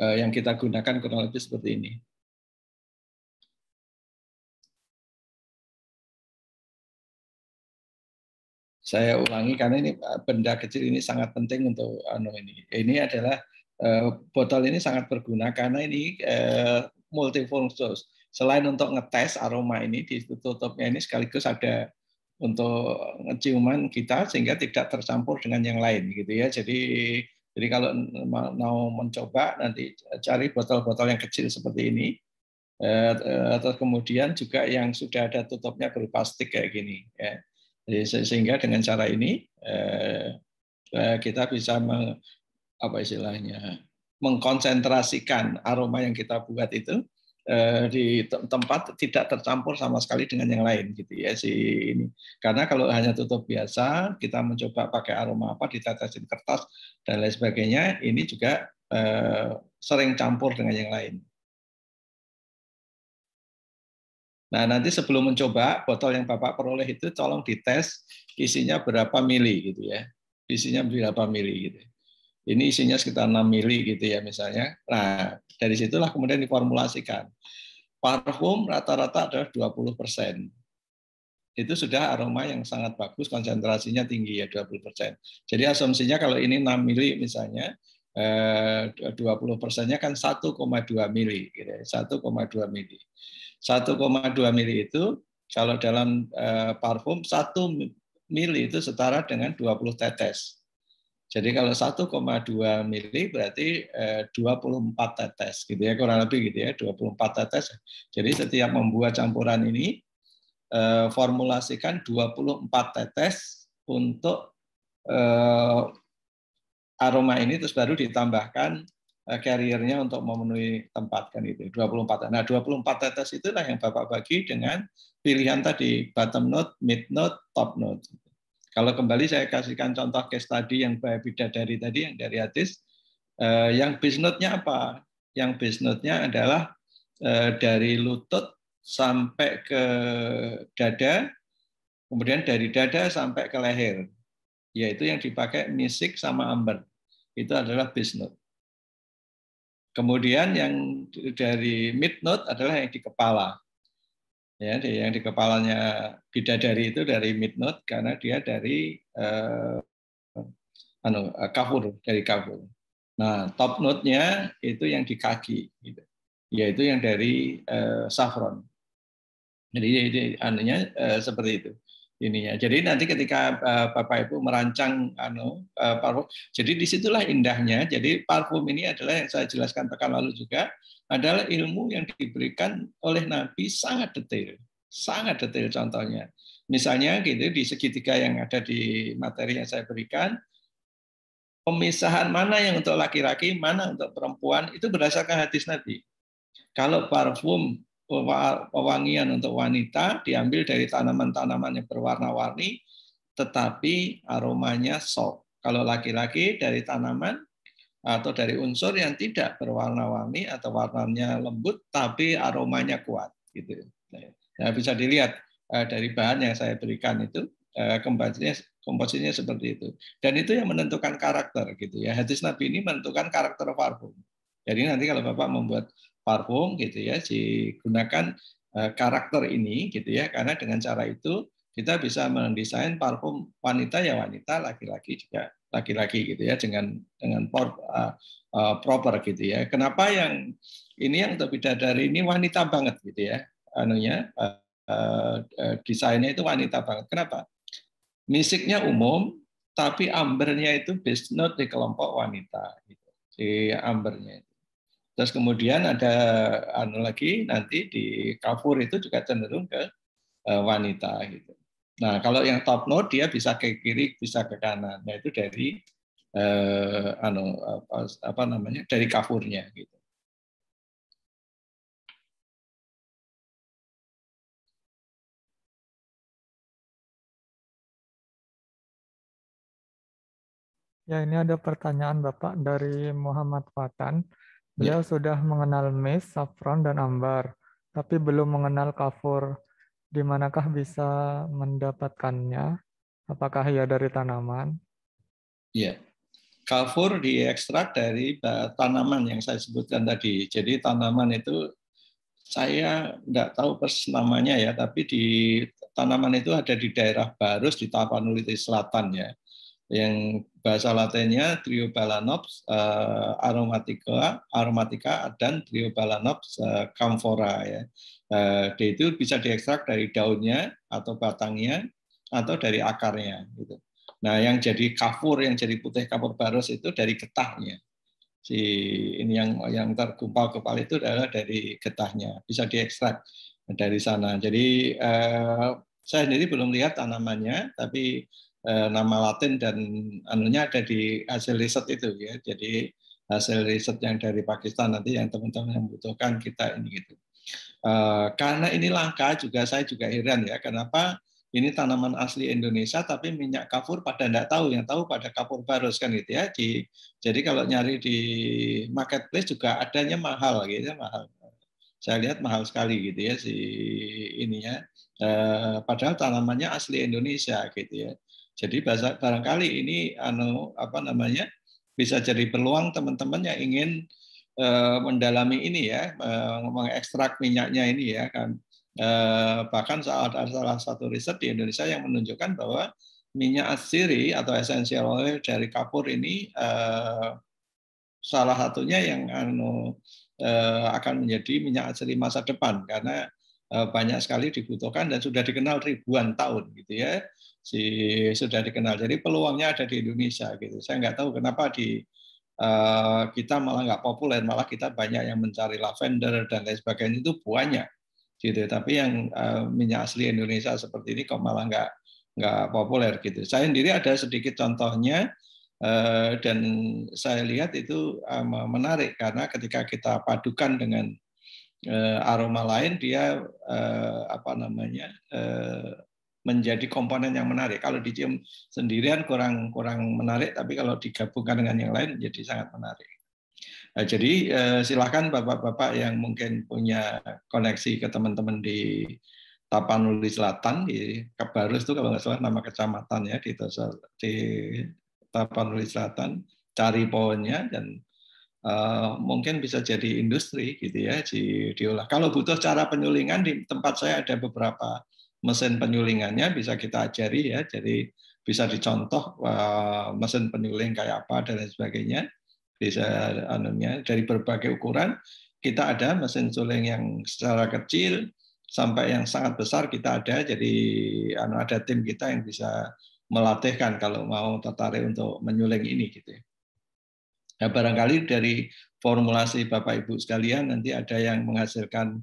uh, yang kita gunakan kurang lebih seperti ini. Saya ulangi karena ini eh, benda kecil ini sangat penting untuk anu ini. Ini adalah uh, botol ini sangat berguna karena ini multifungsi Selain untuk ngetes aroma ini, di tutupnya ini sekaligus ada untuk ciuman kita sehingga tidak tercampur dengan yang lain gitu ya. Jadi jadi kalau mau mencoba nanti cari botol-botol yang kecil seperti ini. Eh, eh, terus kemudian juga yang sudah ada tutupnya berupa plastik kayak gini. Ya. Jadi sehingga dengan cara ini eh, kita bisa meng, apa istilahnya mengkonsentrasikan aroma yang kita buat itu Eh, di tempat tidak tercampur sama sekali dengan yang lain gitu ya si ini karena kalau hanya tutup biasa kita mencoba pakai aroma apa ditetesin kertas dan lain sebagainya ini juga eh, sering campur dengan yang lain Nah, nanti sebelum mencoba, botol yang Bapak peroleh itu tolong dites isinya berapa mili gitu ya. Isinya berapa mili gitu. Ya ini isinya sekitar 6 mili gitu ya misalnya. Nah, dari situlah kemudian diformulasikan. Parfum rata-rata adalah 20 persen. Itu sudah aroma yang sangat bagus, konsentrasinya tinggi ya 20 persen. Jadi asumsinya kalau ini 6 mili misalnya, 20 eh, persennya kan 1,2 mili, gitu ya, 1,2 mili. 1,2 mili itu kalau dalam eh, parfum 1 mili itu setara dengan 20 tetes jadi kalau 1,2 mili berarti 24 eh, tetes gitu ya kurang lebih gitu ya 24 tetes. Jadi setiap membuat campuran ini eh, formulasikan 24 tetes untuk eh, aroma ini terus baru ditambahkan carriernya untuk memenuhi tempat kan itu 24. Ya, nah, 24 tetes itulah yang Bapak bagi dengan pilihan tadi bottom note, mid note, top note. Kalau kembali saya kasihkan contoh case tadi yang Mbak dari tadi, yang dari Atis, eh, yang bisnotnya apa? Yang bisnotnya adalah eh, dari lutut sampai ke dada, kemudian dari dada sampai ke leher, yaitu yang dipakai misik sama amber. Itu adalah bisnot. Kemudian yang dari mid note adalah yang di kepala ya yang di kepalanya dari itu dari Midnot karena dia dari eh, anu eh, kafur dari kafur. Nah top note-nya itu yang di kaki, gitu. yaitu yang dari eh, saffron. Jadi, jadi anunya eh, seperti itu ininya. Jadi nanti ketika eh, Bapak Ibu merancang anu eh, parfum, jadi disitulah indahnya. Jadi parfum ini adalah yang saya jelaskan pekan lalu juga adalah ilmu yang diberikan oleh Nabi sangat detail, sangat detail contohnya. Misalnya gitu di segitiga yang ada di materi yang saya berikan, pemisahan mana yang untuk laki-laki, mana untuk perempuan itu berdasarkan hadis Nabi. Kalau parfum pewangian untuk wanita diambil dari tanaman-tanaman yang berwarna-warni, tetapi aromanya soft. Kalau laki-laki dari tanaman atau dari unsur yang tidak berwarna-warni atau warnanya lembut tapi aromanya kuat gitu. Nah, bisa dilihat eh, dari bahan yang saya berikan itu eh, komposisinya komposisinya seperti itu. Dan itu yang menentukan karakter gitu ya. Hadis Nabi ini menentukan karakter parfum. Jadi nanti kalau Bapak membuat parfum gitu ya digunakan eh, karakter ini gitu ya karena dengan cara itu kita bisa mendesain parfum wanita ya wanita laki-laki juga laki-laki gitu ya dengan dengan por, uh, uh, proper gitu ya kenapa yang ini yang untuk dari ini wanita banget gitu ya anunya uh, desainnya itu wanita banget kenapa misiknya umum tapi ambernya itu base note di kelompok wanita gitu di ambernya itu Terus kemudian ada anu lagi nanti di kafur itu juga cenderung ke eh, wanita gitu. Nah kalau yang top node dia bisa ke kiri bisa ke kanan. Nah itu dari eh, anu apa, apa namanya dari kafurnya gitu. Ya, ini ada pertanyaan Bapak dari Muhammad Fatan. Beliau yeah. sudah mengenal mes, saffron, dan ambar, tapi belum mengenal kafur. Di manakah bisa mendapatkannya? Apakah ia dari tanaman? Iya. Yeah. Kafur diekstrak dari tanaman yang saya sebutkan tadi. Jadi tanaman itu saya tidak tahu pers namanya ya, tapi di tanaman itu ada di daerah Barus di Tapanuli Selatan ya yang bahasa Latinnya Triobalanops uh, eh, aromatica aromatica dan Triobalanops uh, eh, camphora ya. Uh, itu bisa diekstrak dari daunnya atau batangnya atau dari akarnya gitu. Nah, yang jadi kafur yang jadi putih kapur barus itu dari getahnya. Si ini yang yang tergumpal-gumpal itu adalah dari getahnya, bisa diekstrak dari sana. Jadi uh, saya sendiri belum lihat tanamannya, tapi Eh, nama Latin dan anunya ada di hasil riset itu ya. Jadi hasil riset yang dari Pakistan nanti yang teman-teman yang butuhkan kita ini gitu. Eh, karena ini langka juga saya juga heran ya kenapa ini tanaman asli Indonesia tapi minyak kapur pada tidak tahu yang tahu pada kapur barus kan gitu ya di jadi kalau nyari di marketplace juga adanya mahal gitu ya mahal saya lihat mahal sekali gitu ya si ininya eh, padahal tanamannya asli Indonesia gitu ya jadi barangkali ini anu apa namanya bisa jadi peluang teman-teman yang ingin eh, mendalami ini ya, eh, mengekstrak minyaknya ini ya kan. Eh, bahkan saat ada salah satu riset di Indonesia yang menunjukkan bahwa minyak asiri atau essential oil dari kapur ini salah satunya yang anu, akan menjadi minyak asiri masa depan karena banyak sekali dibutuhkan dan sudah dikenal ribuan tahun gitu ya si sudah dikenal. Jadi peluangnya ada di Indonesia gitu. Saya nggak tahu kenapa di uh, kita malah nggak populer, malah kita banyak yang mencari lavender dan lain sebagainya itu banyak gitu. Tapi yang uh, minyak asli Indonesia seperti ini kok malah nggak nggak populer gitu. Saya sendiri ada sedikit contohnya uh, dan saya lihat itu uh, menarik karena ketika kita padukan dengan aroma lain dia apa namanya menjadi komponen yang menarik. Kalau dicium sendirian kurang kurang menarik, tapi kalau digabungkan dengan yang lain jadi sangat menarik. Nah, jadi eh, silakan bapak-bapak yang mungkin punya koneksi ke teman-teman di Tapanuli Selatan di Kebarus itu kalau nggak salah nama kecamatan ya di, di Tapanuli Selatan cari pohonnya dan uh, mungkin bisa jadi industri gitu ya di diolah. Kalau butuh cara penyulingan di tempat saya ada beberapa mesin penyulingannya bisa kita ajari ya, jadi bisa dicontoh eh, mesin penyuling kayak apa dan lain sebagainya. Bisa anunya dari berbagai ukuran kita ada mesin suling yang secara kecil sampai yang sangat besar kita ada. Jadi anu, ada tim kita yang bisa melatihkan kalau mau tertarik untuk menyuling ini gitu. Ya. Nah, barangkali dari formulasi Bapak Ibu sekalian nanti ada yang menghasilkan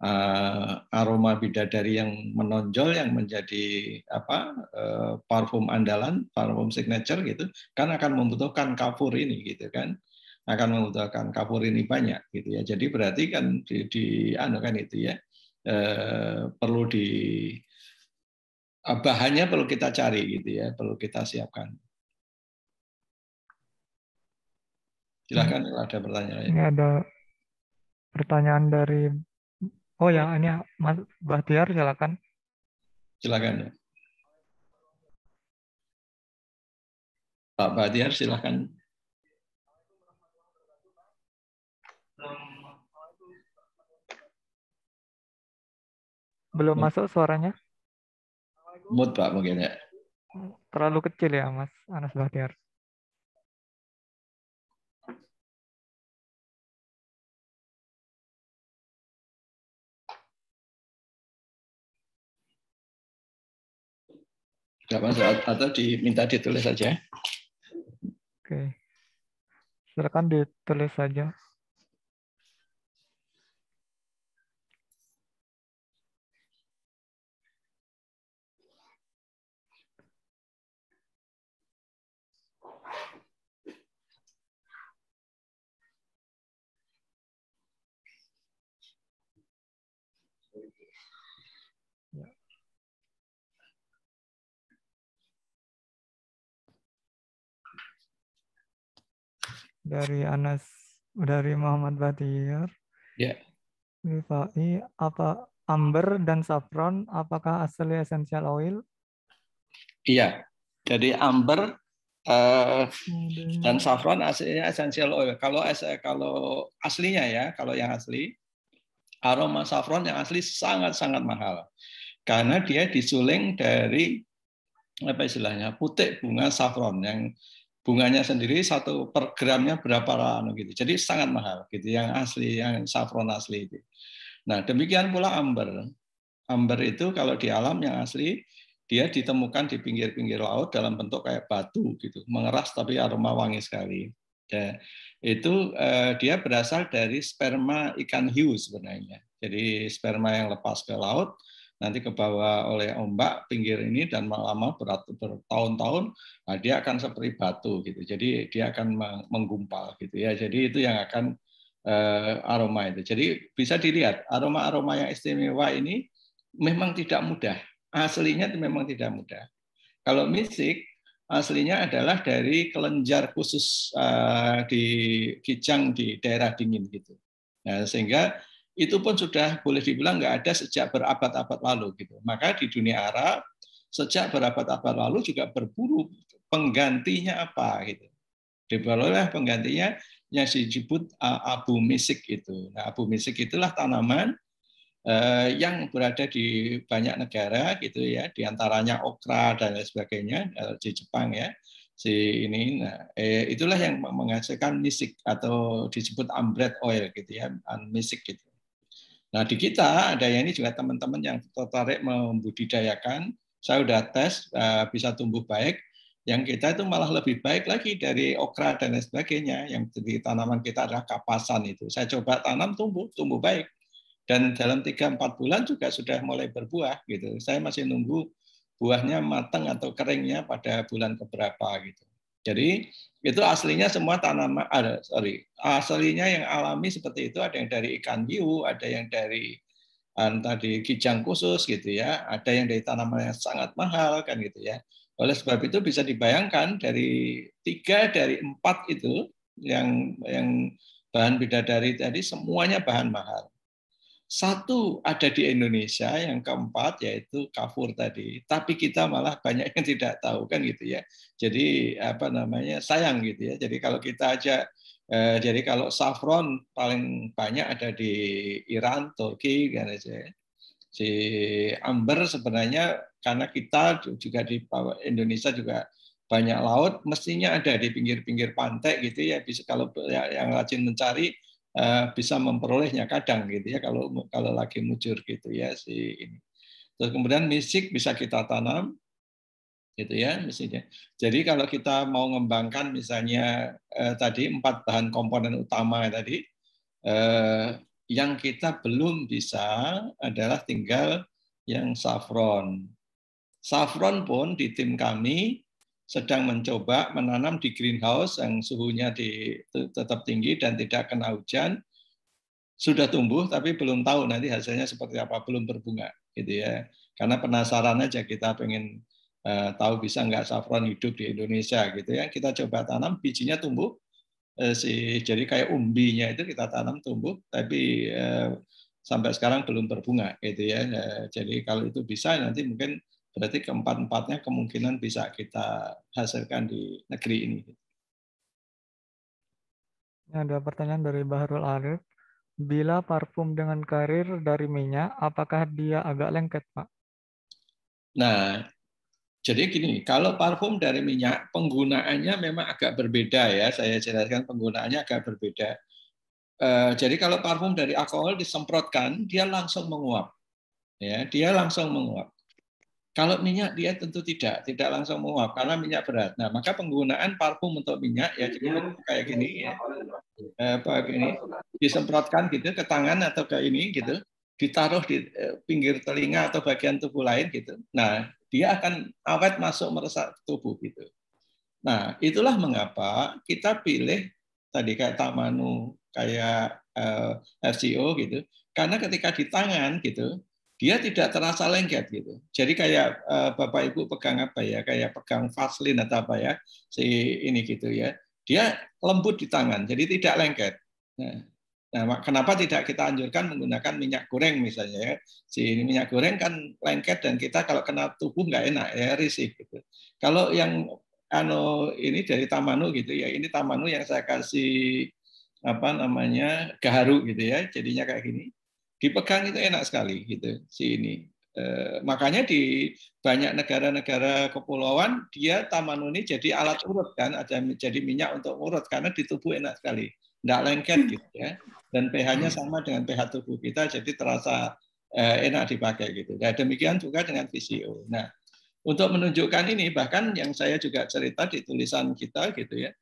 uh, aroma bidadari yang menonjol yang menjadi apa eh, parfum andalan, parfum signature gitu, kan akan membutuhkan kapur ini gitu kan akan membutuhkan kapur ini banyak gitu ya. Jadi berarti kan di, di anu kan itu ya eh, perlu di bahannya perlu kita cari gitu ya, perlu kita siapkan. Silahkan hmm. ada pertanyaan. Ini ada pertanyaan dari Oh ya, ini Mas Bahtiar silakan. Silakan. Ya. Pak Bahtiar silakan. Belum Mut. masuk suaranya? Mut Pak mungkin ya. Terlalu kecil ya Mas Anas Bahtiar. Gak masalah atau diminta ditulis saja. Oke. Silakan ditulis saja. dari Anas dari Muhammad Batir. Ya. Yeah. apa amber dan saffron apakah asli essential oil? Iya. Jadi amber uh, dan saffron aslinya essential oil. Kalau kalau aslinya ya, kalau yang asli aroma saffron yang asli sangat-sangat mahal. Karena dia disuling dari apa istilahnya? putik bunga saffron yang bunganya sendiri satu per gramnya berapa anu gitu. Jadi sangat mahal gitu yang asli yang saffron asli itu. Nah, demikian pula amber. Amber itu kalau di alam yang asli dia ditemukan di pinggir-pinggir laut dalam bentuk kayak batu gitu, mengeras tapi aroma wangi sekali. Ya, itu eh, dia berasal dari sperma ikan hiu sebenarnya. Jadi sperma yang lepas ke laut nanti kebawa oleh ombak pinggir ini dan lama lama bertahun-tahun nah dia akan seperti batu gitu jadi dia akan menggumpal gitu ya jadi itu yang akan uh, aroma itu jadi bisa dilihat aroma-aroma yang istimewa ini memang tidak mudah aslinya itu memang tidak mudah kalau misik aslinya adalah dari kelenjar khusus uh, di kijang di daerah dingin gitu nah sehingga itu pun sudah boleh dibilang nggak ada sejak berabad-abad lalu gitu. Maka di dunia Arab sejak berabad-abad lalu juga berburu penggantinya apa gitu. Diperoleh penggantinya yang disebut eh, abu misik itu. Nah, abu misik itulah tanaman eh, yang berada di banyak negara gitu ya, diantaranya okra dan lain sebagainya eh, di Jepang ya. Si ini, nah, itulah yang menghasilkan misik atau disebut ambret oil gitu ya, misik gitu. Nah di kita ada yang ini juga teman-teman yang tertarik membudidayakan, saya sudah tes eh, bisa tumbuh baik. Yang kita itu malah lebih baik lagi dari okra dan lain sebagainya. Yang di tanaman kita adalah kapasan itu. Saya coba tanam tumbuh, tumbuh baik. Dan dalam 3-4 bulan juga sudah mulai berbuah gitu. Saya masih nunggu buahnya matang atau keringnya pada bulan keberapa gitu. Jadi itu aslinya semua tanaman, ada, ah, sorry, aslinya yang alami seperti itu ada yang dari ikan hiu, ada yang dari tadi kijang khusus gitu ya, ada yang dari tanaman yang sangat mahal kan gitu ya. Oleh sebab itu bisa dibayangkan dari tiga dari empat itu yang yang bahan dari tadi semuanya bahan mahal. Satu ada di Indonesia, yang keempat yaitu Kafur tadi. Tapi kita malah banyak yang tidak tahu kan gitu ya. Jadi apa namanya sayang gitu ya. Jadi kalau kita aja eh, jadi kalau saffron paling banyak ada di Iran, Turki, kan aja. Ya. Si amber sebenarnya karena kita juga di Indonesia juga banyak laut mestinya ada di pinggir-pinggir pantai gitu ya bisa kalau yang rajin mencari Eh, bisa memperolehnya kadang gitu ya kalau kalau lagi mujur gitu ya si ini. Terus kemudian misik bisa kita tanam gitu ya misalnya. Jadi kalau kita mau mengembangkan misalnya eh, tadi empat bahan komponen utama tadi eh, yang kita belum bisa adalah tinggal yang saffron. Saffron pun di tim kami sedang mencoba menanam di greenhouse yang suhunya di, tetap tinggi dan tidak kena hujan. Sudah tumbuh tapi belum tahu nanti hasilnya seperti apa, belum berbunga gitu ya. Karena penasaran aja kita pengen uh, tahu bisa nggak saffron hidup di Indonesia gitu ya. Kita coba tanam, bijinya tumbuh. Uh, si, jadi kayak umbinya itu kita tanam tumbuh tapi uh, sampai sekarang belum berbunga gitu ya. Jadi kalau itu bisa nanti mungkin Berarti keempat-empatnya kemungkinan bisa kita hasilkan di negeri ini. Ada pertanyaan dari Bahrul Arif. Bila parfum dengan karir dari minyak, apakah dia agak lengket, Pak? Nah, jadi gini, kalau parfum dari minyak penggunaannya memang agak berbeda ya. Saya jelaskan penggunaannya agak berbeda. Eh, jadi kalau parfum dari alkohol disemprotkan, dia langsung menguap. Ya, dia langsung menguap. Kalau minyak dia tentu tidak, tidak langsung menguap karena minyak berat. Nah, maka penggunaan parfum untuk minyak ya cukup iya. kayak gini ya. Iya. Apa gini iya. disemprotkan gitu ke tangan atau ke ini gitu, ditaruh di eh, pinggir telinga atau bagian tubuh lain gitu. Nah, dia akan awet masuk meresap tubuh gitu. Nah, itulah mengapa kita pilih tadi kayak Tamanu, kayak uh, eh, FCO gitu. Karena ketika di tangan gitu, dia tidak terasa lengket gitu. Jadi kayak uh, Bapak Ibu pegang apa ya, kayak pegang vaselin atau apa ya, si ini gitu ya. Dia lembut di tangan, jadi tidak lengket. Nah, nah kenapa tidak kita anjurkan menggunakan minyak goreng misalnya ya. Si ini minyak goreng kan lengket dan kita kalau kena tubuh nggak enak ya, risik. gitu. Kalau yang ano ini dari Tamanu gitu ya, ini Tamanu yang saya kasih apa namanya gaharu gitu ya, jadinya kayak gini dipegang itu enak sekali gitu si ini. Eh, makanya di banyak negara-negara kepulauan dia taman ini jadi alat urut kan, ada jadi minyak untuk urut karena di tubuh enak sekali, tidak lengket gitu ya. Dan pH-nya hmm. sama dengan pH tubuh kita, jadi terasa eh, enak dipakai gitu. Nah, demikian juga dengan VCO. Nah, untuk menunjukkan ini bahkan yang saya juga cerita di tulisan kita gitu ya,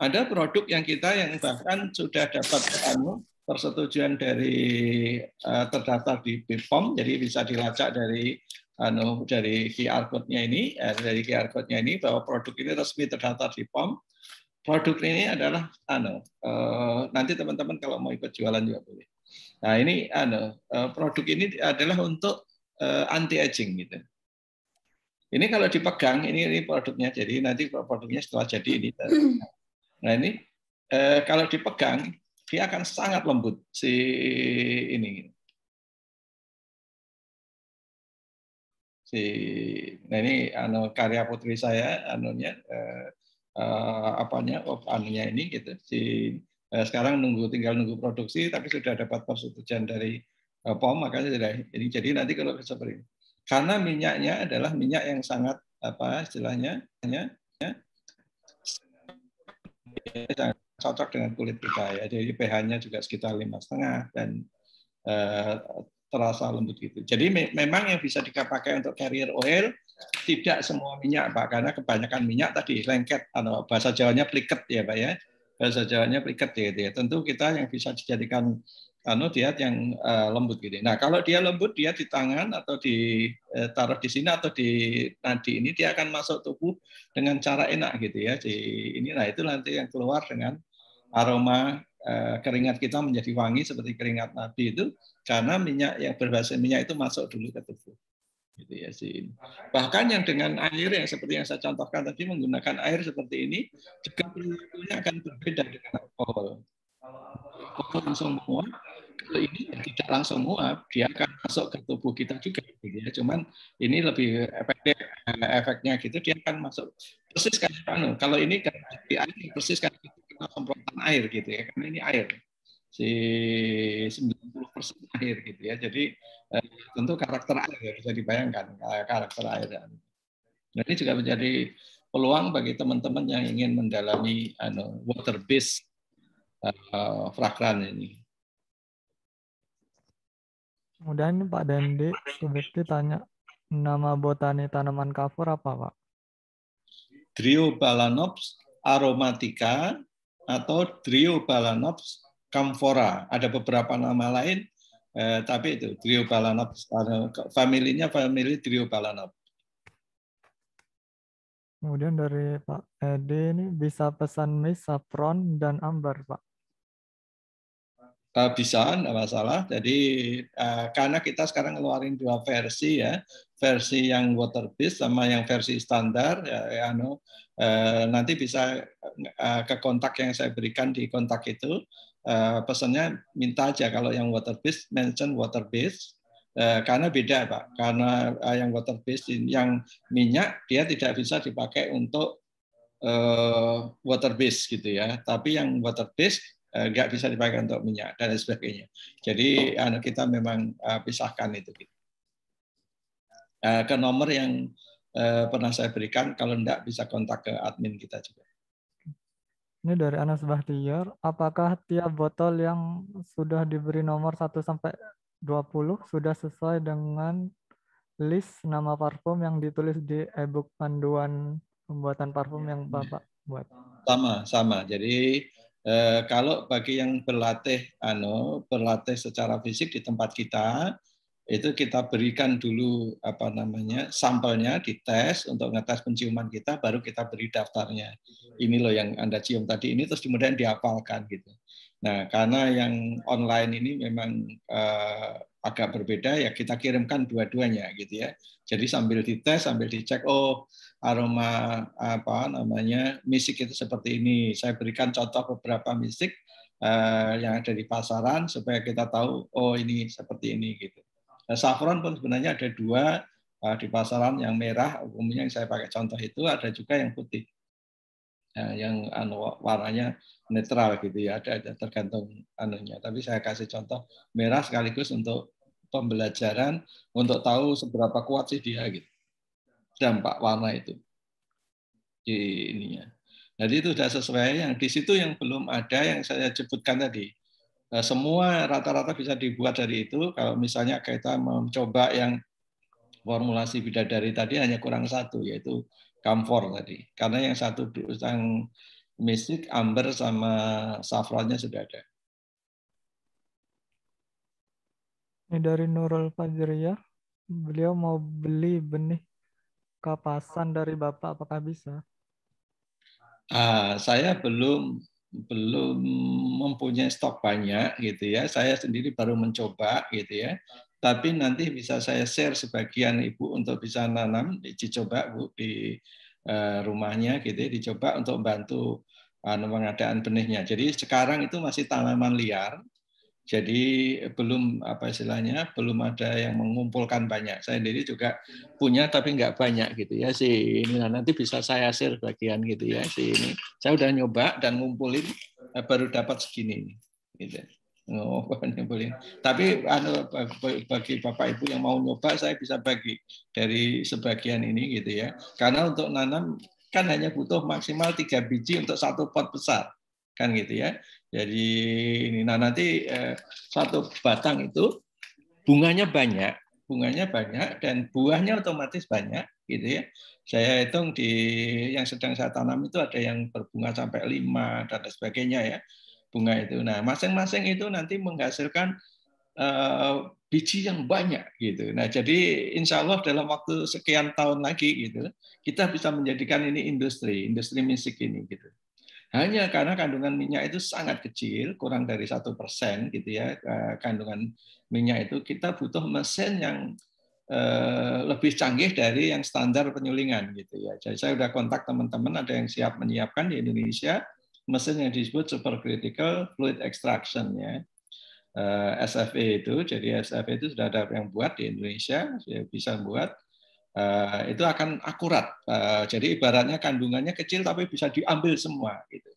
ada produk yang kita yang bahkan sudah dapat anu persetujuan dari uh, terdaftar di BPOM, jadi bisa dilacak dari anu dari QR code-nya ini, uh, dari QR code-nya ini bahwa produk ini resmi terdaftar di POM. Produk ini adalah anu uh, nanti teman-teman kalau mau ikut jualan juga boleh. Nah ini anu uh, produk ini adalah untuk uh, anti aging gitu. Ini kalau dipegang ini ini produknya, jadi nanti produknya setelah jadi ini. Hmm. Nah ini kalau dipegang dia akan sangat lembut si ini si nah ini anu karya putri saya anunya eh, eh, apanya oh, anunya ini gitu si eh, sekarang nunggu tinggal nunggu produksi tapi sudah dapat persetujuan dari eh, POM makanya sudah ini jadi nanti kalau seperti ini karena minyaknya adalah minyak yang sangat apa istilahnya ya, sangat cocok dengan kulit kita ya. Jadi pH-nya juga sekitar lima setengah dan uh, terasa lembut gitu. Jadi me memang yang bisa dipakai untuk carrier oil tidak semua minyak Pak karena kebanyakan minyak tadi lengket atau bahasa Jawanya pliket ya Pak ya. Bahasa Jawanya pliket ya, gitu ya. Tentu kita yang bisa dijadikan anu dia yang uh, lembut gitu. Nah kalau dia lembut dia di tangan atau di uh, taruh di sini atau di nadi ini dia akan masuk tubuh dengan cara enak gitu ya. Di ini nah itu nanti yang keluar dengan aroma eh, keringat kita menjadi wangi seperti keringat Nabi itu karena minyak yang berbasis minyak itu masuk dulu ke tubuh. Gitu ya sih. Bahkan yang dengan air yang seperti yang saya contohkan tadi menggunakan air seperti ini juga perilakunya akan berbeda dengan alkohol. Alkohol langsung menguap, kalau ini tidak langsung menguap, dia akan masuk ke tubuh kita juga. Gitu ya. Cuman ini lebih efektif eh, efeknya gitu, dia akan masuk persis kan Kalau ini kan air persis kan. gitu karena semprotan air gitu ya karena ini air si 90 air gitu ya jadi eh, tentu karakter air ya, bisa dibayangkan karakter air dan ya. nah, ini juga menjadi peluang bagi teman-teman yang ingin mendalami ano, water based uh, eh, fragran ini Kemudian Pak Dendi, sebetulnya tanya nama botani tanaman kafur apa Pak? Driobalanops aromatica atau Driobalanops camphora. Ada beberapa nama lain, eh, tapi itu Dryobalanops. Familinya famili Driobalanops. Kemudian dari Pak Edi ini bisa pesan mie, saffron, dan ambar, Pak. Uh, bisa, tidak masalah. Jadi eh, karena kita sekarang ngeluarin dua versi ya, versi yang water-based sama yang versi standar, ya, ya anu, eh, nanti bisa eh, ke kontak yang saya berikan di kontak itu, uh, pesannya minta aja kalau yang water-based mention water-based, karena beda pak, karena yang water-based yang minyak dia tidak bisa dipakai untuk uh, water-based gitu ya, tapi yang water-based Eh, nggak bisa dipakai untuk minyak dan sebagainya. Jadi anu, kita memang eh, pisahkan itu. Eh, ke nomor yang pernah saya berikan, kalau tidak bisa kontak ke admin kita juga. Ini dari Anas Bahtiar, apakah tiap botol yang sudah diberi nomor 1 sampai 20 sudah sesuai dengan list nama parfum yang ditulis di e-book panduan pembuatan parfum yang iya. Bapak buat? Sama, sama. Jadi Eh, kalau bagi yang berlatih ano berlatih secara fisik di tempat kita itu kita berikan dulu apa namanya sampelnya dites untuk ngetes penciuman kita baru kita beri daftarnya ini loh yang anda cium tadi ini terus kemudian dihafalkan gitu nah karena yang online ini memang uh, agak berbeda ya kita kirimkan dua-duanya gitu ya. Jadi sambil dites sambil dicek oh aroma apa namanya misik itu seperti ini. Saya berikan contoh beberapa misik eh, yang ada di pasaran supaya kita tahu oh ini seperti ini gitu. Nah, saffron pun sebenarnya ada dua eh, di pasaran yang merah umumnya yang saya pakai contoh itu ada juga yang putih. Ya, yang anu warnanya netral gitu ya ada, ada tergantung anunya tapi saya kasih contoh merah sekaligus untuk pembelajaran untuk tahu seberapa kuat sih dia gitu dampak warna itu di ininya jadi itu sudah sesuai yang di situ yang belum ada yang saya sebutkan tadi eh, semua rata-rata bisa dibuat dari itu kalau misalnya kita mencoba yang formulasi bidadari tadi hanya kurang satu yaitu kamfor tadi. Karena yang satu yang mistik, amber sama safrannya sudah ada. Ini dari Nurul Fajriyah. Beliau mau beli benih kapasan dari Bapak, apakah bisa? Ah, saya belum belum mempunyai stok banyak gitu ya. Saya sendiri baru mencoba gitu ya tapi nanti bisa saya share sebagian ibu untuk bisa nanam dicoba bu di eh, rumahnya gitu ya, dicoba untuk bantu anu, pengadaan benihnya jadi sekarang itu masih tanaman liar jadi belum apa istilahnya belum ada yang mengumpulkan banyak saya sendiri juga punya tapi nggak banyak gitu ya si ini nah, nanti bisa saya share bagian gitu ya si ini saya udah nyoba dan ngumpulin eh, baru dapat segini gitu. Oh, boleh, boleh. Tapi anu, bagi Bapak Ibu yang mau nyoba, saya bisa bagi dari sebagian ini gitu ya. Karena untuk nanam kan hanya butuh maksimal tiga biji untuk satu pot besar, kan gitu ya. Jadi ini nah nanti eh, satu batang itu bunganya banyak, bunganya banyak dan buahnya otomatis banyak, gitu ya. Saya hitung di yang sedang saya tanam itu ada yang berbunga sampai lima dan sebagainya ya bunga itu. Nah, masing-masing itu nanti menghasilkan uh, biji yang banyak gitu. Nah, jadi insya Allah dalam waktu sekian tahun lagi gitu, kita bisa menjadikan ini industri, industri musik ini gitu. Hanya karena kandungan minyak itu sangat kecil, kurang dari satu persen gitu ya eh, kandungan minyak itu, kita butuh mesin yang eh, lebih canggih dari yang standar penyulingan gitu ya. Jadi saya sudah kontak teman-teman ada yang siap menyiapkan di Indonesia mesin yang disebut supercritical fluid extraction ya. Eh, SFE itu, jadi SFE itu sudah ada yang buat di Indonesia, bisa buat eh, itu akan akurat. Eh, jadi ibaratnya kandungannya kecil tapi bisa diambil semua gitu.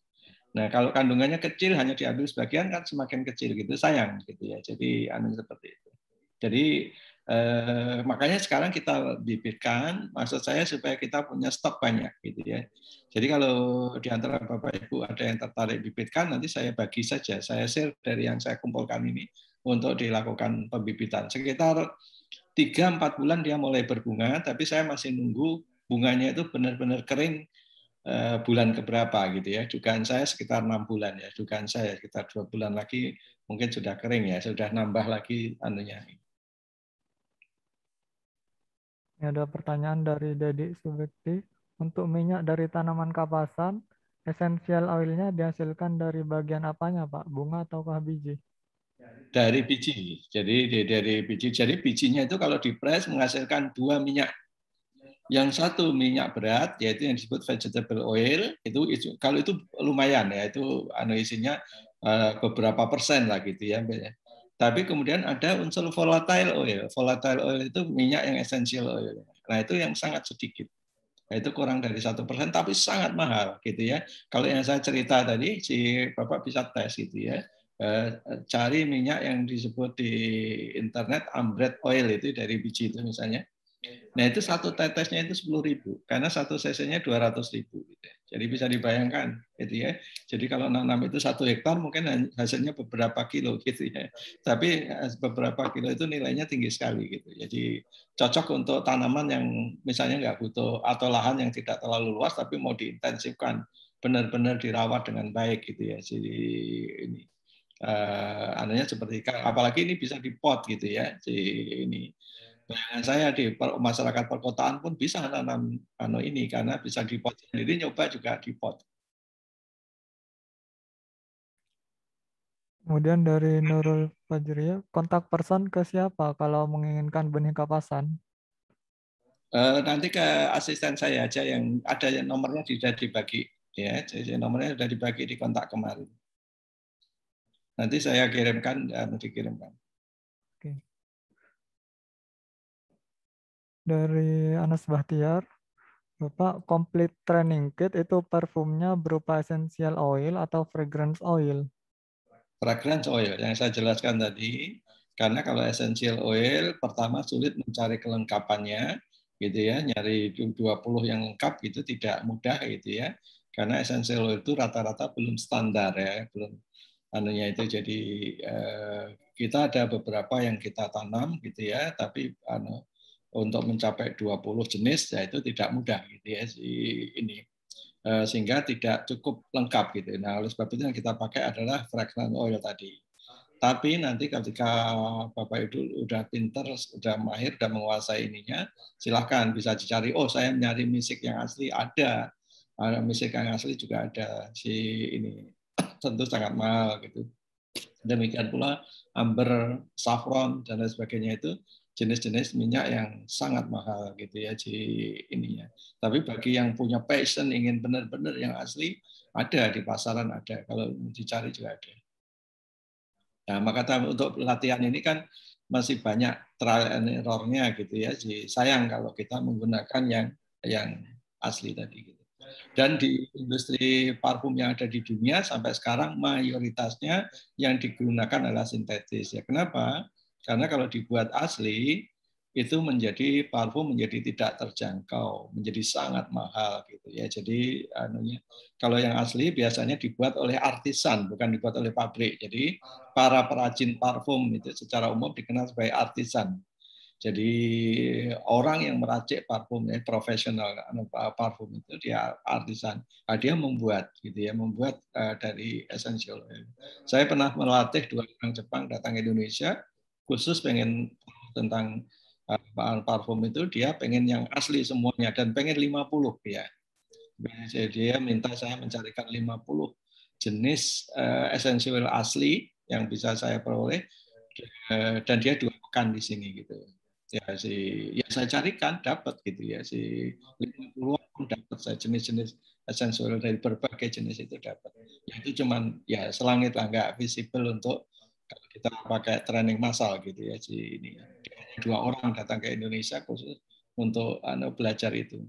Nah kalau kandungannya kecil hanya diambil sebagian kan semakin kecil gitu, sayang gitu ya. Jadi anu seperti itu. Jadi makanya sekarang kita bibitkan, maksud saya supaya kita punya stok banyak gitu ya. Jadi kalau di antara Bapak Ibu ada yang tertarik bibitkan, nanti saya bagi saja, saya share dari yang saya kumpulkan ini untuk dilakukan pembibitan. Sekitar 3-4 bulan dia mulai berbunga, tapi saya masih nunggu bunganya itu benar-benar kering bulan eh, bulan keberapa gitu ya. Dugaan saya sekitar 6 bulan ya. Dugaan saya sekitar 2 bulan lagi mungkin sudah kering ya, sudah nambah lagi anunya. Ini ada pertanyaan dari Dedi Subekti. Untuk minyak dari tanaman kapasan, esensial oilnya dihasilkan dari bagian apanya, Pak? Bunga ataukah biji? Dari biji. Jadi dari biji. Jadi bijinya itu kalau dipres menghasilkan dua minyak. Yang satu minyak berat, yaitu yang disebut vegetable oil. Itu, kalau itu lumayan ya, itu anu isinya eh, beberapa persen lah gitu ya, ya. Tapi kemudian ada unsur volatile oil. Volatile oil itu minyak yang esensial oil. Nah itu yang sangat sedikit itu kurang dari satu persen tapi sangat mahal gitu ya kalau yang saya cerita tadi si bapak bisa tes gitu ya eh, cari minyak yang disebut di internet ambret oil itu dari biji itu misalnya nah itu satu tetesnya itu sepuluh ribu karena satu cc-nya dua ratus ribu gitu ya. Jadi bisa dibayangkan, gitu ya. Jadi kalau nanam itu satu hektar mungkin hasilnya beberapa kilo, gitu ya. Tapi eh, beberapa kilo itu nilainya tinggi sekali, gitu. Jadi cocok untuk tanaman yang misalnya nggak butuh atau lahan yang tidak terlalu luas, tapi mau diintensifkan, benar-benar dirawat dengan baik, gitu ya. Jadi ini uh, anehnya seperti apalagi ini bisa dipot, gitu ya. Jadi ini Nah, saya di masyarakat perkotaan pun bisa nanam anu ini karena bisa di pot sendiri nyoba juga di pot. Kemudian dari Nurul Fajriya, kontak person ke siapa kalau menginginkan benih kapasan? Uh, nanti ke asisten saya aja yang ada yang nomornya sudah dibagi ya, jadi nomornya sudah dibagi di kontak kemarin. Nanti saya kirimkan, dan dikirimkan. dari Anas Bahtiar. Bapak, Complete Training Kit itu parfumnya berupa essential oil atau fragrance oil? Fragrance oil yang saya jelaskan tadi. Karena kalau essential oil, pertama sulit mencari kelengkapannya, gitu ya, nyari 20 yang lengkap itu tidak mudah gitu ya. Karena essential oil itu rata-rata belum standar ya, belum anunya itu jadi eh, kita ada beberapa yang kita tanam gitu ya, tapi anu, untuk mencapai 20 jenis ya itu tidak mudah gitu ya si ini eh, sehingga tidak cukup lengkap gitu. Nah, oleh sebab itu yang kita pakai adalah fragrant oil tadi. Tapi nanti ketika Bapak Ibu sudah pinter, sudah mahir, dan menguasai ininya, silahkan bisa dicari. Oh, saya nyari misik yang asli ada, ada eh, misik yang asli juga ada si ini tentu sangat mahal gitu. Demikian pula amber, saffron dan lain sebagainya itu jenis-jenis minyak yang sangat mahal gitu ya di ininya. Tapi bagi yang punya passion ingin benar-benar yang asli ada di pasaran ada kalau dicari juga ada. Nah, maka untuk latihan ini kan masih banyak trial and error-nya gitu ya. Jadi sayang kalau kita menggunakan yang yang asli tadi gitu. Dan di industri parfum yang ada di dunia sampai sekarang mayoritasnya yang digunakan adalah sintetis. Ya kenapa? Karena kalau dibuat asli, itu menjadi parfum menjadi tidak terjangkau, menjadi sangat mahal gitu ya. Jadi anunya kalau yang asli biasanya dibuat oleh artisan, bukan dibuat oleh pabrik. Jadi para perajin parfum itu secara umum dikenal sebagai artisan. Jadi orang yang meracik parfumnya eh, profesional anu, parfum itu dia artisan. Nah, dia membuat gitu ya, membuat eh, dari essential oil. Saya pernah melatih dua orang Jepang datang ke Indonesia, khusus pengen tentang bahan eh, parfum itu dia pengen yang asli semuanya dan pengen 50 ya. Jadi dia minta saya mencarikan 50 jenis uh, esensial asli yang bisa saya peroleh eh, dan dia dua pekan di sini gitu. Ya si ya saya carikan dapat gitu ya si 50 pun dapat saya jenis-jenis esensial dari berbagai jenis itu dapat. Ya, itu cuman ya selangit lah nggak visible untuk kalau kita pakai training massal gitu ya di ini ya. dua orang datang ke Indonesia khusus untuk anu, belajar itu.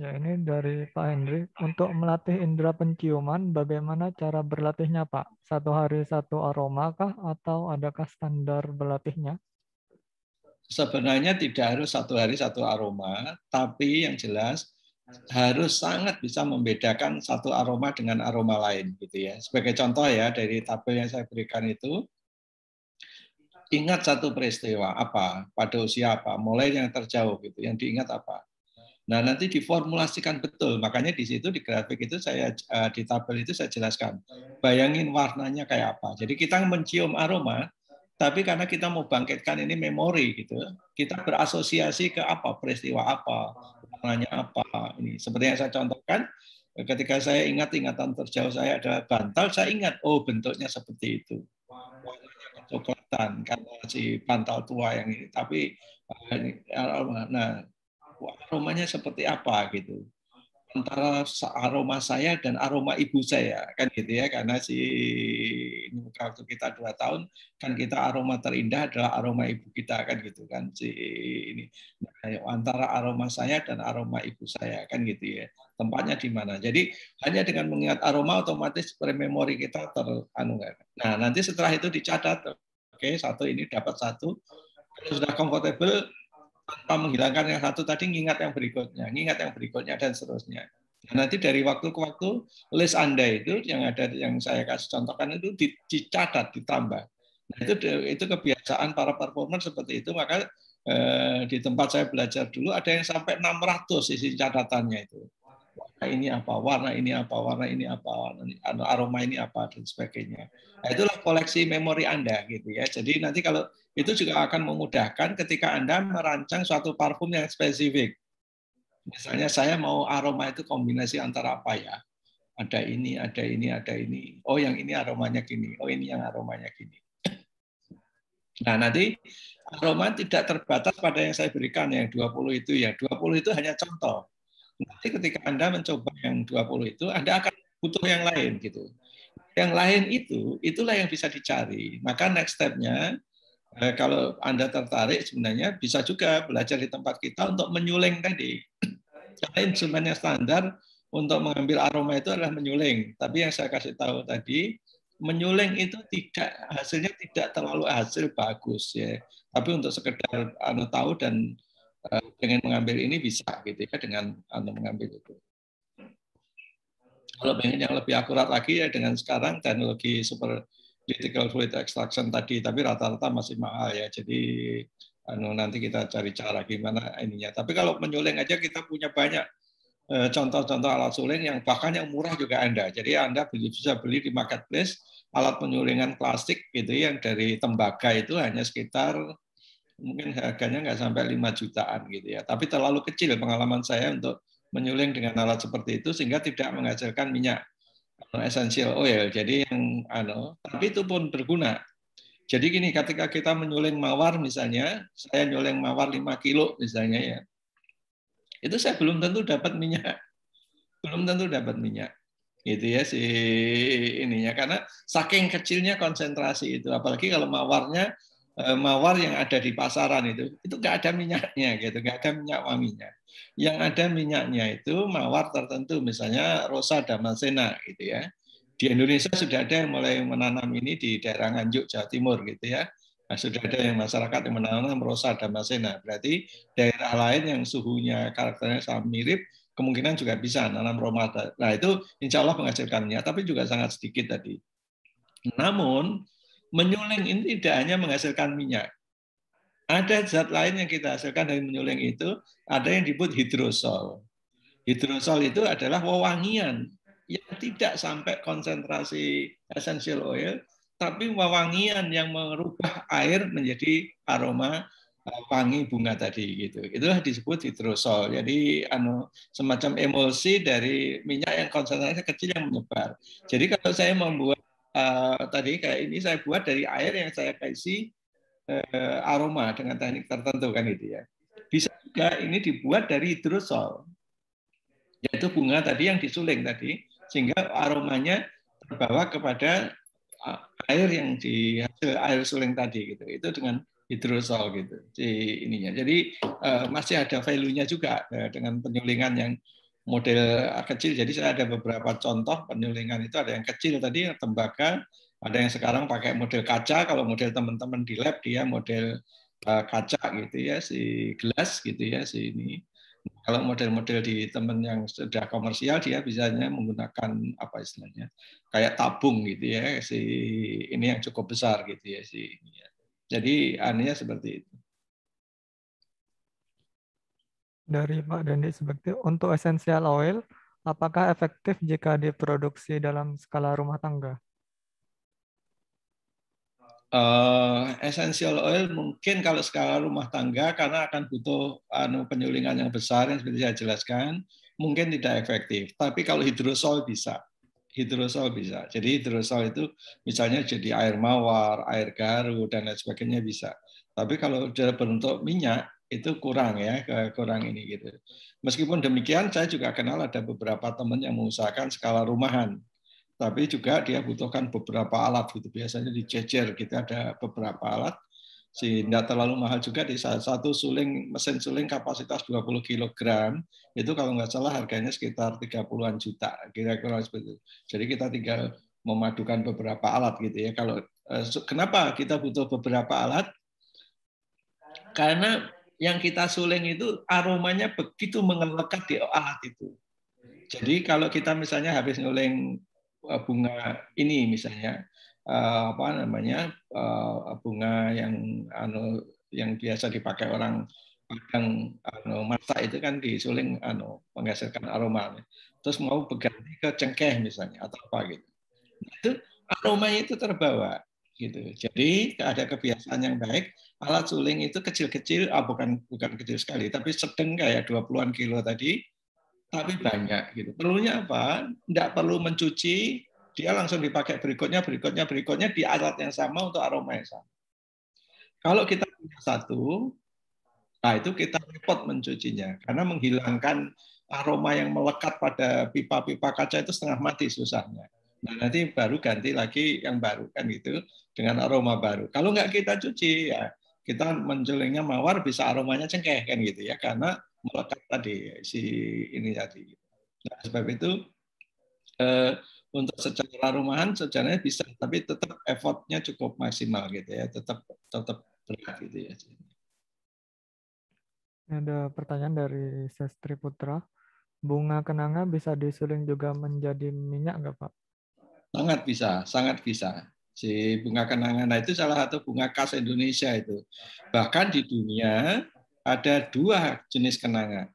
Ya ini dari Pak Henry untuk melatih indera penciuman bagaimana cara berlatihnya Pak? Satu hari satu aroma kah atau adakah standar berlatihnya? Sebenarnya tidak harus satu hari satu aroma, tapi yang jelas harus sangat bisa membedakan satu aroma dengan aroma lain gitu ya. Sebagai contoh ya dari tabel yang saya berikan itu ingat satu peristiwa apa pada usia apa mulai yang terjauh gitu yang diingat apa. Nah nanti diformulasikan betul makanya di situ di grafik itu saya eh, di tabel itu saya jelaskan bayangin warnanya kayak apa. Jadi kita mencium aroma tapi karena kita mau bangkitkan ini memori gitu, kita berasosiasi ke apa peristiwa apa, warnanya apa ini. Seperti yang saya contohkan, ketika saya ingat ingatan terjauh saya adalah bantal, saya ingat oh bentuknya seperti itu, coklatan karena si bantal tua yang ini. Tapi eh, eh, nah aromanya seperti apa gitu antara aroma saya dan aroma ibu saya kan gitu ya karena si waktu kita dua tahun kan kita aroma terindah adalah aroma ibu kita kan gitu kan si ini nah, antara aroma saya dan aroma ibu saya kan gitu ya tempatnya di mana jadi hanya dengan mengingat aroma otomatis memori kita teranu kan nah nanti setelah itu dicatat oke satu ini dapat satu sudah comfortable tanpa menghilangkan yang satu tadi ngingat yang berikutnya, ngingat yang berikutnya dan seterusnya. Dan nanti dari waktu ke waktu list Anda itu yang ada yang saya kasih contohkan itu dicatat, ditambah. Nah, itu itu kebiasaan para performer seperti itu maka eh, di tempat saya belajar dulu ada yang sampai 600 isi catatannya itu. Nah, ini apa, warna ini apa, warna ini apa, warna ini, anu, aroma ini apa dan sebagainya. Nah, itulah koleksi memori Anda gitu ya. Jadi nanti kalau itu juga akan memudahkan ketika Anda merancang suatu parfum yang spesifik. Misalnya saya mau aroma itu kombinasi antara apa ya? Ada ini, ada ini, ada ini. Oh, yang ini aromanya gini. Oh, ini yang aromanya gini. Nah, nanti aroma tidak terbatas pada yang saya berikan yang 20 itu ya. 20 itu hanya contoh nanti ketika Anda mencoba yang 20 itu, Anda akan butuh yang lain gitu. Yang lain itu, itulah yang bisa dicari. Maka next step-nya, eh, kalau Anda tertarik sebenarnya bisa juga belajar di tempat kita untuk menyuling tadi. Karena instrumennya standar untuk mengambil aroma itu adalah menyuling. Tapi yang saya kasih tahu tadi, menyuling itu tidak hasilnya tidak terlalu hasil bagus ya. Tapi untuk sekedar anu tahu dan Eh, pengen mengambil ini bisa gitu ya dengan anda mengambil itu. Kalau pengen yang lebih akurat lagi ya dengan sekarang teknologi super critical fluid extraction tadi, tapi rata-rata masih mahal ya. Jadi anu nanti kita cari cara gimana ininya. Tapi kalau menyuling aja kita punya banyak eh, contoh-contoh alat suling yang bahkan yang murah juga Anda. Jadi Anda bisa beli di marketplace alat penyulingan plastik gitu ya, yang dari tembaga itu hanya sekitar mungkin harganya nggak sampai 5 jutaan gitu ya. Tapi terlalu kecil pengalaman saya untuk menyuling dengan alat seperti itu sehingga tidak menghasilkan minyak essential eh, oil. Jadi yang ano, tapi itu pun berguna. Jadi gini, ketika kita menyuling mawar misalnya, saya nyuling mawar 5 kilo misalnya ya, itu saya belum tentu dapat minyak. Belum tentu dapat minyak. Gitu ya si ininya. Karena saking kecilnya konsentrasi itu. Apalagi kalau mawarnya Eh, mawar yang ada di pasaran itu itu nggak ada minyaknya gitu nggak ada minyak waminya. yang ada minyaknya itu mawar tertentu misalnya rosa damasena gitu ya di Indonesia sudah ada yang mulai menanam ini di daerah Nganjuk Jawa Timur gitu ya nah, sudah ada yang masyarakat yang menanam rosa damasena berarti daerah lain yang suhunya karakternya sama mirip kemungkinan juga bisa nanam romata nah itu insya Allah menghasilkannya tapi juga sangat sedikit tadi namun menyuling ini tidak hanya menghasilkan minyak. Ada zat lain yang kita hasilkan dari menyuling itu, ada yang disebut hidrosol. Hidrosol itu adalah wewangian yang tidak sampai konsentrasi essential oil, tapi wewangian yang merubah air menjadi aroma eh, wangi bunga tadi gitu. Itulah disebut hidrosol. Jadi anu semacam emulsi dari minyak yang konsentrasinya kecil yang menyebar. Jadi kalau saya membuat uh, tadi kayak ini saya buat dari air yang saya kasih uh, aroma dengan teknik tertentu kan itu ya. Bisa juga ini dibuat dari hidrosol, yaitu bunga tadi yang disuling tadi, sehingga aromanya terbawa kepada eh, air yang di hasil air suling tadi gitu. Itu dengan hidrosol gitu di ininya. Jadi uh, masih ada value-nya juga uh, dengan penyulingan yang model kecil. Jadi saya ada beberapa contoh penyulingan itu ada yang kecil tadi tembaga, ada yang sekarang pakai model kaca. Kalau model teman-teman di lab dia model eh, kaca gitu ya, si gelas gitu ya, si ini. Kalau model-model di teman yang sudah komersial dia bisanya menggunakan apa istilahnya kayak tabung gitu ya, si ini yang cukup besar gitu ya si ini ya. Jadi anehnya seperti itu. dari Pak Dendi seperti untuk essential oil, apakah efektif jika diproduksi dalam skala rumah tangga? Uh, eh, essential oil mungkin kalau skala rumah tangga karena akan butuh anu penyulingan yang besar yang seperti saya jelaskan mungkin tidak efektif. Tapi kalau hidrosol bisa, hidrosol bisa. Jadi hidrosol itu misalnya jadi air mawar, air garu dan lain sebagainya bisa. Tapi kalau sudah berbentuk minyak itu kurang ya kurang ini gitu. Meskipun demikian saya juga kenal ada beberapa teman yang mengusahakan skala rumahan, tapi juga dia butuhkan beberapa alat gitu biasanya dicecer gitu ada beberapa alat sehingga terlalu mahal juga di saat satu suling mesin suling kapasitas 20 kg itu kalau nggak salah harganya sekitar 30-an juta kira-kira seperti itu. Jadi kita tinggal memadukan beberapa alat gitu ya. Kalau eh, kenapa kita butuh beberapa alat? Karena yang kita suling itu aromanya begitu mengelekat di alat itu. Jadi kalau kita misalnya habis nguling eh, bunga ini misalnya eh, apa namanya eh, bunga yang anu yang biasa dipakai orang Padang anu masak itu kan disuling anu menghasilkan aroma. Terus mau berganti ke cengkeh misalnya atau apa gitu. Nah, itu aromanya itu terbawa gitu. Jadi ada kebiasaan yang baik. Alat suling itu kecil-kecil, ah, bukan bukan kecil sekali, tapi sedang kayak 20-an kilo tadi, tapi banyak gitu. Perlunya apa? Tidak perlu mencuci, dia langsung dipakai berikutnya, berikutnya, berikutnya di alat yang sama untuk aroma yang sama. Kalau kita punya satu, nah itu kita repot mencucinya karena menghilangkan aroma yang melekat pada pipa-pipa kaca itu setengah mati susahnya. Nah, nanti baru ganti lagi yang baru kan gitu dengan aroma baru. Kalau nggak kita cuci ya kita mencelingnya mawar bisa aromanya cengkeh kan gitu ya karena melekat tadi si ini tadi. Nah, sebab itu eh, untuk secara rumahan sejarahnya bisa tapi tetap effortnya cukup maksimal gitu ya tetap tetap berat gitu ya ada pertanyaan dari Sestri Putra bunga kenanga bisa disuling juga menjadi minyak nggak pak Sangat bisa, sangat bisa. Si bunga kenangan nah, itu salah satu bunga khas Indonesia itu. Bahkan di dunia ada dua jenis kenangan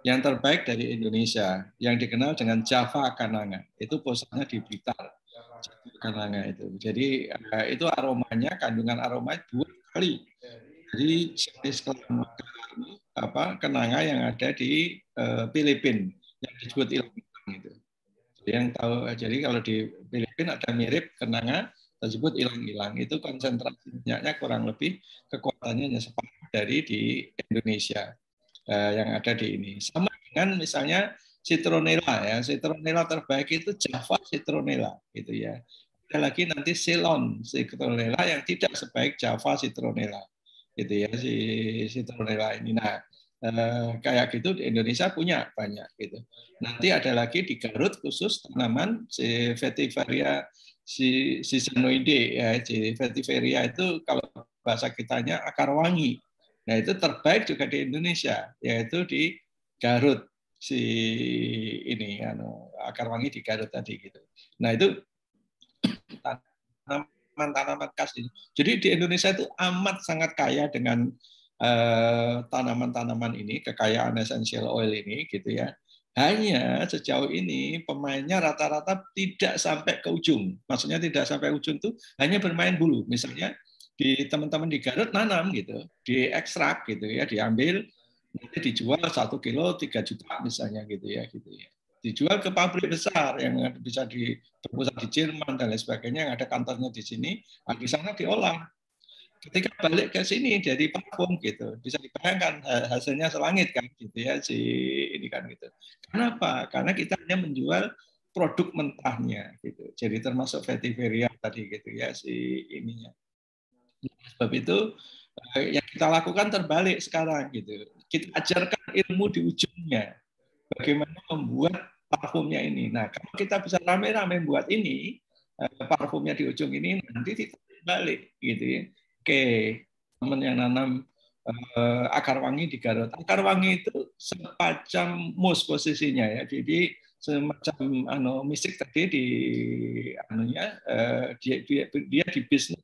Yang terbaik dari Indonesia, yang dikenal dengan Java kenanga Itu posisinya di Blitar, Kananga itu. Jadi eh, itu aromanya, kandungan aroma dua kali Jadi jenis apa kenanga yang ada di eh, Filipina yang disebut ilmu itu yang tahu eh, jadi kalau di Filipina ada mirip kenanga tersebut hilang-hilang itu konsentrasinya kurang lebih kekuatannya hanya separuh dari di Indonesia eh, yang ada di ini sama dengan misalnya citronella ya citronella terbaik itu Java citronella gitu ya ada lagi nanti Ceylon citronella yang tidak sebaik Java citronella gitu ya si citronella ini nah Eh, kayak gitu di Indonesia punya banyak gitu. Nanti ada lagi di Garut khusus tanaman si vetiveria si sisenoide ya si vetiveria itu kalau bahasa kitanya akar wangi. Nah itu terbaik juga di Indonesia yaitu di Garut si ini anu akar wangi di Garut tadi gitu. Nah itu tanaman-tanaman khas ini. Jadi di Indonesia itu amat sangat kaya dengan Eh, tanaman-tanaman ini, kekayaan essential oil ini, gitu ya. Hanya sejauh ini pemainnya rata-rata tidak sampai ke ujung. Maksudnya tidak sampai ujung tuh hanya bermain bulu. Misalnya di teman-teman di Garut nanam gitu, ekstrak gitu ya, diambil nanti dijual satu kilo tiga juta misalnya gitu ya gitu ya dijual ke pabrik besar yang bisa di di Jerman dan lain sebagainya yang ada kantornya di sini di sana diolah ketika balik ke sini jadi parfum gitu bisa dibayangkan hasilnya selangit kan gitu ya si ini kan gitu kenapa karena kita hanya menjual produk mentahnya gitu jadi termasuk vetiveria tadi gitu ya si ininya nah, sebab itu eh, yang kita lakukan terbalik sekarang gitu kita ajarkan ilmu di ujungnya bagaimana membuat parfumnya ini nah kalau kita bisa rame-rame buat ini eh, parfumnya di ujung ini nanti kita balik gitu ya Oke, teman yang nanam uh, akar wangi di Garut. Akar wangi itu semacam mus posisinya ya. Jadi semacam ano mistik tadi di anunya uh, dia, dia dia di bisnis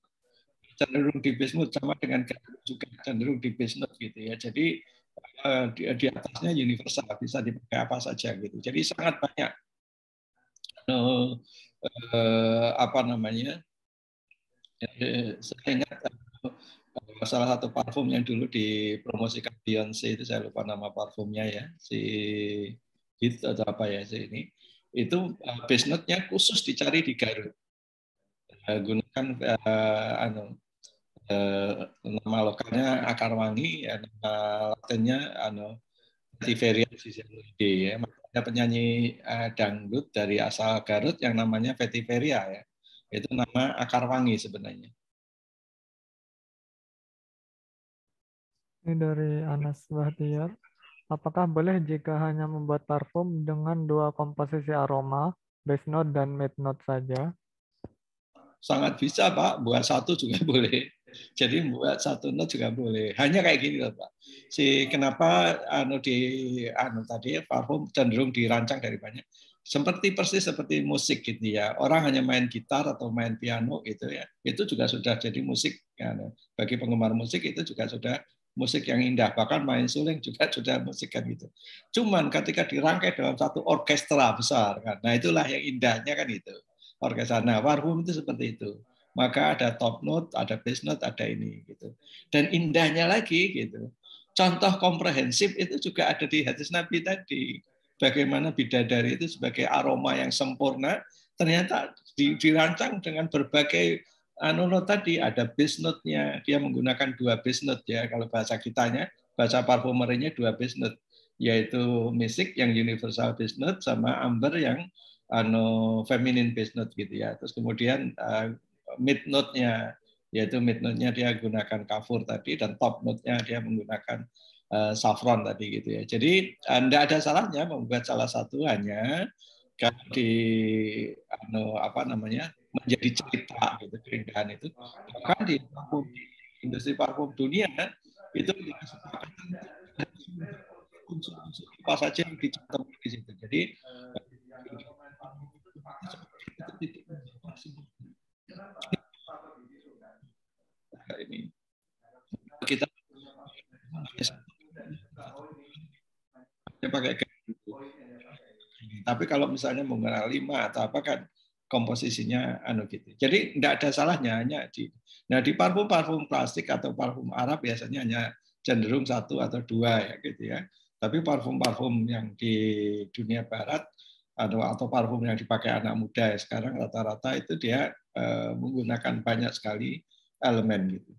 cenderung di bisnis sama dengan Garut juga cenderung di bisnis gitu ya. Jadi uh, di, di atasnya universal bisa dipakai apa saja gitu. Jadi sangat banyak ano, uh, apa namanya saya ingat salah satu parfum yang dulu dipromosikan Beyonce itu saya lupa nama parfumnya ya si Hit atau apa ya si ini itu uh, eh, base note-nya khusus dicari di Garut uh, gunakan uh, anu uh, nama lokalnya akar wangi ya, nama latinnya anu Tiveria ya ada penyanyi uh, dangdut dari asal Garut yang namanya Vetiveria ya itu nama akar wangi sebenarnya Ini dari Anas Bahtiar. Apakah boleh jika hanya membuat parfum dengan dua komposisi aroma, base note dan mid note saja? Sangat bisa, Pak. Buat satu juga boleh. Jadi buat satu note juga boleh. Hanya kayak gini loh, Pak. Si kenapa anu di anu tadi parfum cenderung dirancang dari banyak seperti persis seperti musik gitu ya. Orang hanya main gitar atau main piano gitu ya. Itu juga sudah jadi musik. Kan. Bagi penggemar musik itu juga sudah musik yang indah. Bahkan main suling juga sudah musik gitu. Cuman ketika dirangkai dalam satu orkestra besar, kan? nah itulah yang indahnya kan itu. Orkestra. Nah, warhum itu seperti itu. Maka ada top note, ada bass note, ada ini gitu. Dan indahnya lagi gitu. Contoh komprehensif itu juga ada di hadis Nabi tadi. Bagaimana bidadari itu sebagai aroma yang sempurna, ternyata dirancang dengan berbagai anu lo tadi ada base note-nya. Dia menggunakan dua base note ya kalau bahasa kitanya, bahasa parfumernya dua base note yaitu misik yang universal base note sama amber yang anu feminine base note gitu ya. Terus kemudian uh, mid note-nya yaitu mid note-nya dia gunakan kafur tadi dan top note-nya dia menggunakan uh, saffron tadi gitu ya. Jadi tidak eh, ada salahnya membuat salah satu hanya di anu apa namanya menjadi cerita gitu keindahan itu bahkan di parfum industri parfum dunia itu kesepakatan unsur-unsur apa saja yang dicantumkan di situ jadi ini kita pakai tapi kalau misalnya mengenal lima atau apa kan komposisinya anu gitu. Jadi tidak ada salahnya hanya di nah di parfum parfum plastik atau parfum Arab biasanya hanya cenderung satu atau dua ya gitu ya. Tapi parfum parfum yang di dunia barat atau atau parfum yang dipakai anak muda ya, sekarang rata-rata itu dia e, menggunakan banyak sekali elemen gitu.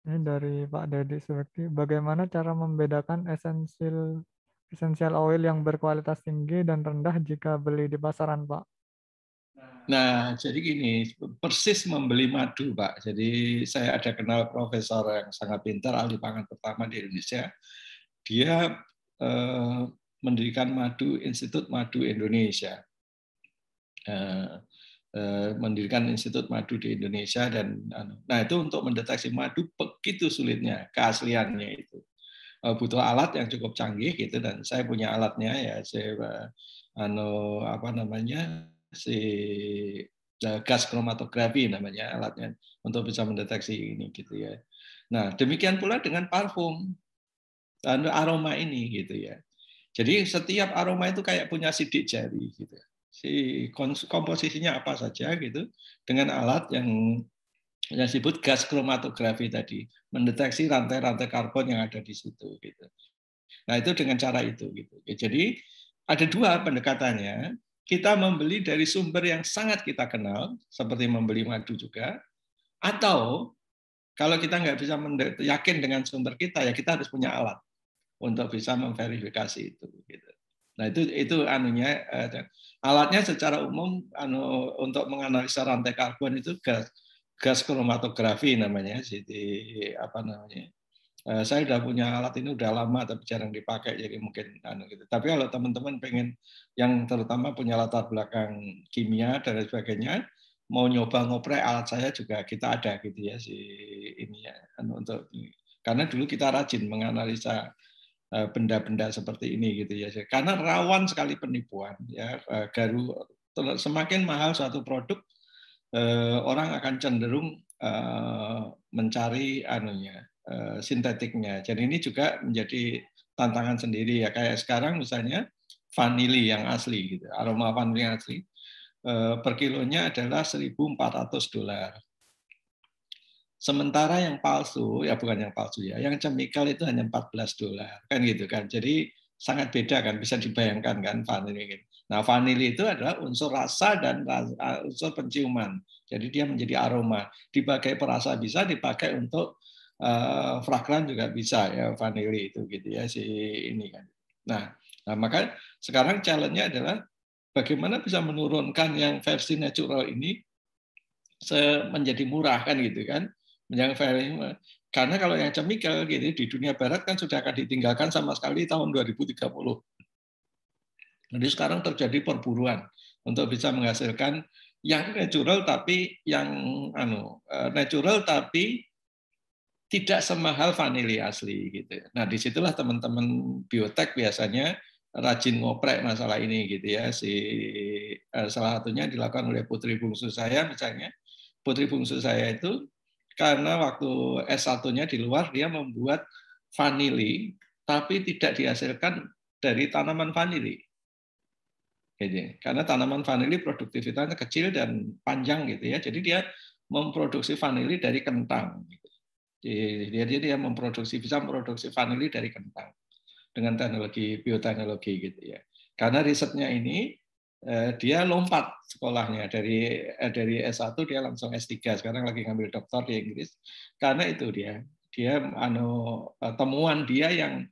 Ini dari Pak Dedi seperti bagaimana cara membedakan esensial essential oil yang berkualitas tinggi dan rendah jika beli di pasaran, Pak? Nah, jadi gini, persis membeli madu, Pak. Jadi saya ada kenal profesor yang sangat pintar, ahli pangan pertama di Indonesia. Dia eh, mendirikan Madu Institut Madu Indonesia. Eh, eh, mendirikan Institut Madu di Indonesia dan anu, nah itu untuk mendeteksi madu begitu sulitnya keasliannya itu. Eh, butuh alat yang cukup canggih gitu dan saya punya alatnya ya saya eh, anu apa namanya si eh, gas kromatografi namanya alatnya untuk bisa mendeteksi ini gitu ya. Nah, demikian pula dengan parfum dan aroma ini gitu ya. Jadi setiap aroma itu kayak punya sidik jari gitu. Si komposisinya apa saja gitu dengan alat yang yang disebut gas kromatografi tadi, mendeteksi rantai-rantai karbon yang ada di situ. Gitu. Nah itu dengan cara itu. Gitu. Ya, jadi ada dua pendekatannya. Kita membeli dari sumber yang sangat kita kenal, seperti membeli madu juga, atau kalau kita nggak bisa yakin dengan sumber kita, ya kita harus punya alat untuk bisa memverifikasi itu. Gitu. Nah itu itu anunya eh, alatnya secara umum anu, untuk menganalisa rantai karbon itu gas gas kromatografi namanya, jadi apa namanya. Eh, saya sudah punya alat ini udah lama tapi jarang dipakai jadi mungkin anu gitu. Tapi kalau teman-teman pengen yang terutama punya latar belakang kimia dan sebagainya mau nyoba ngoprek alat saya juga kita ada gitu ya si ini ya anu untuk karena dulu kita rajin menganalisa eh, benda-benda seperti ini gitu ya. Karena rawan sekali penipuan ya eh, garu semakin mahal suatu produk eh, orang akan cenderung eh, mencari anunya eh, sintetiknya. Jadi ini juga menjadi tantangan sendiri ya. Kayak sekarang misalnya vanili yang asli gitu, aroma vanili yang asli eh, per kilonya adalah 1.400 dolar. Sementara yang palsu ya bukan yang palsu ya, yang chemical itu hanya 14 dolar kan gitu kan. Jadi sangat beda kan bisa dibayangkan kan vanili ini. Nah, vanili itu adalah unsur rasa dan unsur penciuman. Jadi dia menjadi aroma. Dipakai perasa bisa, dipakai untuk uh, fragran juga bisa ya vanili itu gitu ya si ini kan. Nah, nah maka sekarang challenge-nya adalah bagaimana bisa menurunkan yang versi natural ini menjadi murah kan gitu kan. Yang versi karena kalau yang chemical gitu di dunia barat kan sudah akan ditinggalkan sama sekali tahun 2030 jadi sekarang terjadi perburuan untuk bisa menghasilkan yang natural tapi yang anu e, natural tapi tidak semahal vanili asli gitu. Ya. Nah disitulah teman-teman biotek biasanya rajin ngoprek masalah ini gitu ya si e, salah satunya dilakukan oleh putri bungsu saya misalnya putri bungsu saya itu karena waktu S1-nya di luar dia membuat vanili tapi tidak dihasilkan dari tanaman vanili Gitu. Ya. Karena tanaman vanili produktivitasnya kecil dan panjang gitu ya. Jadi dia memproduksi vanili dari kentang. Gitu. Jadi dia, dia memproduksi bisa memproduksi vanili dari kentang dengan teknologi bioteknologi gitu ya. Karena risetnya ini eh, dia lompat sekolahnya dari eh, dari S1 dia langsung S3 sekarang lagi ngambil doktor di Inggris karena itu dia dia anu eh, temuan dia yang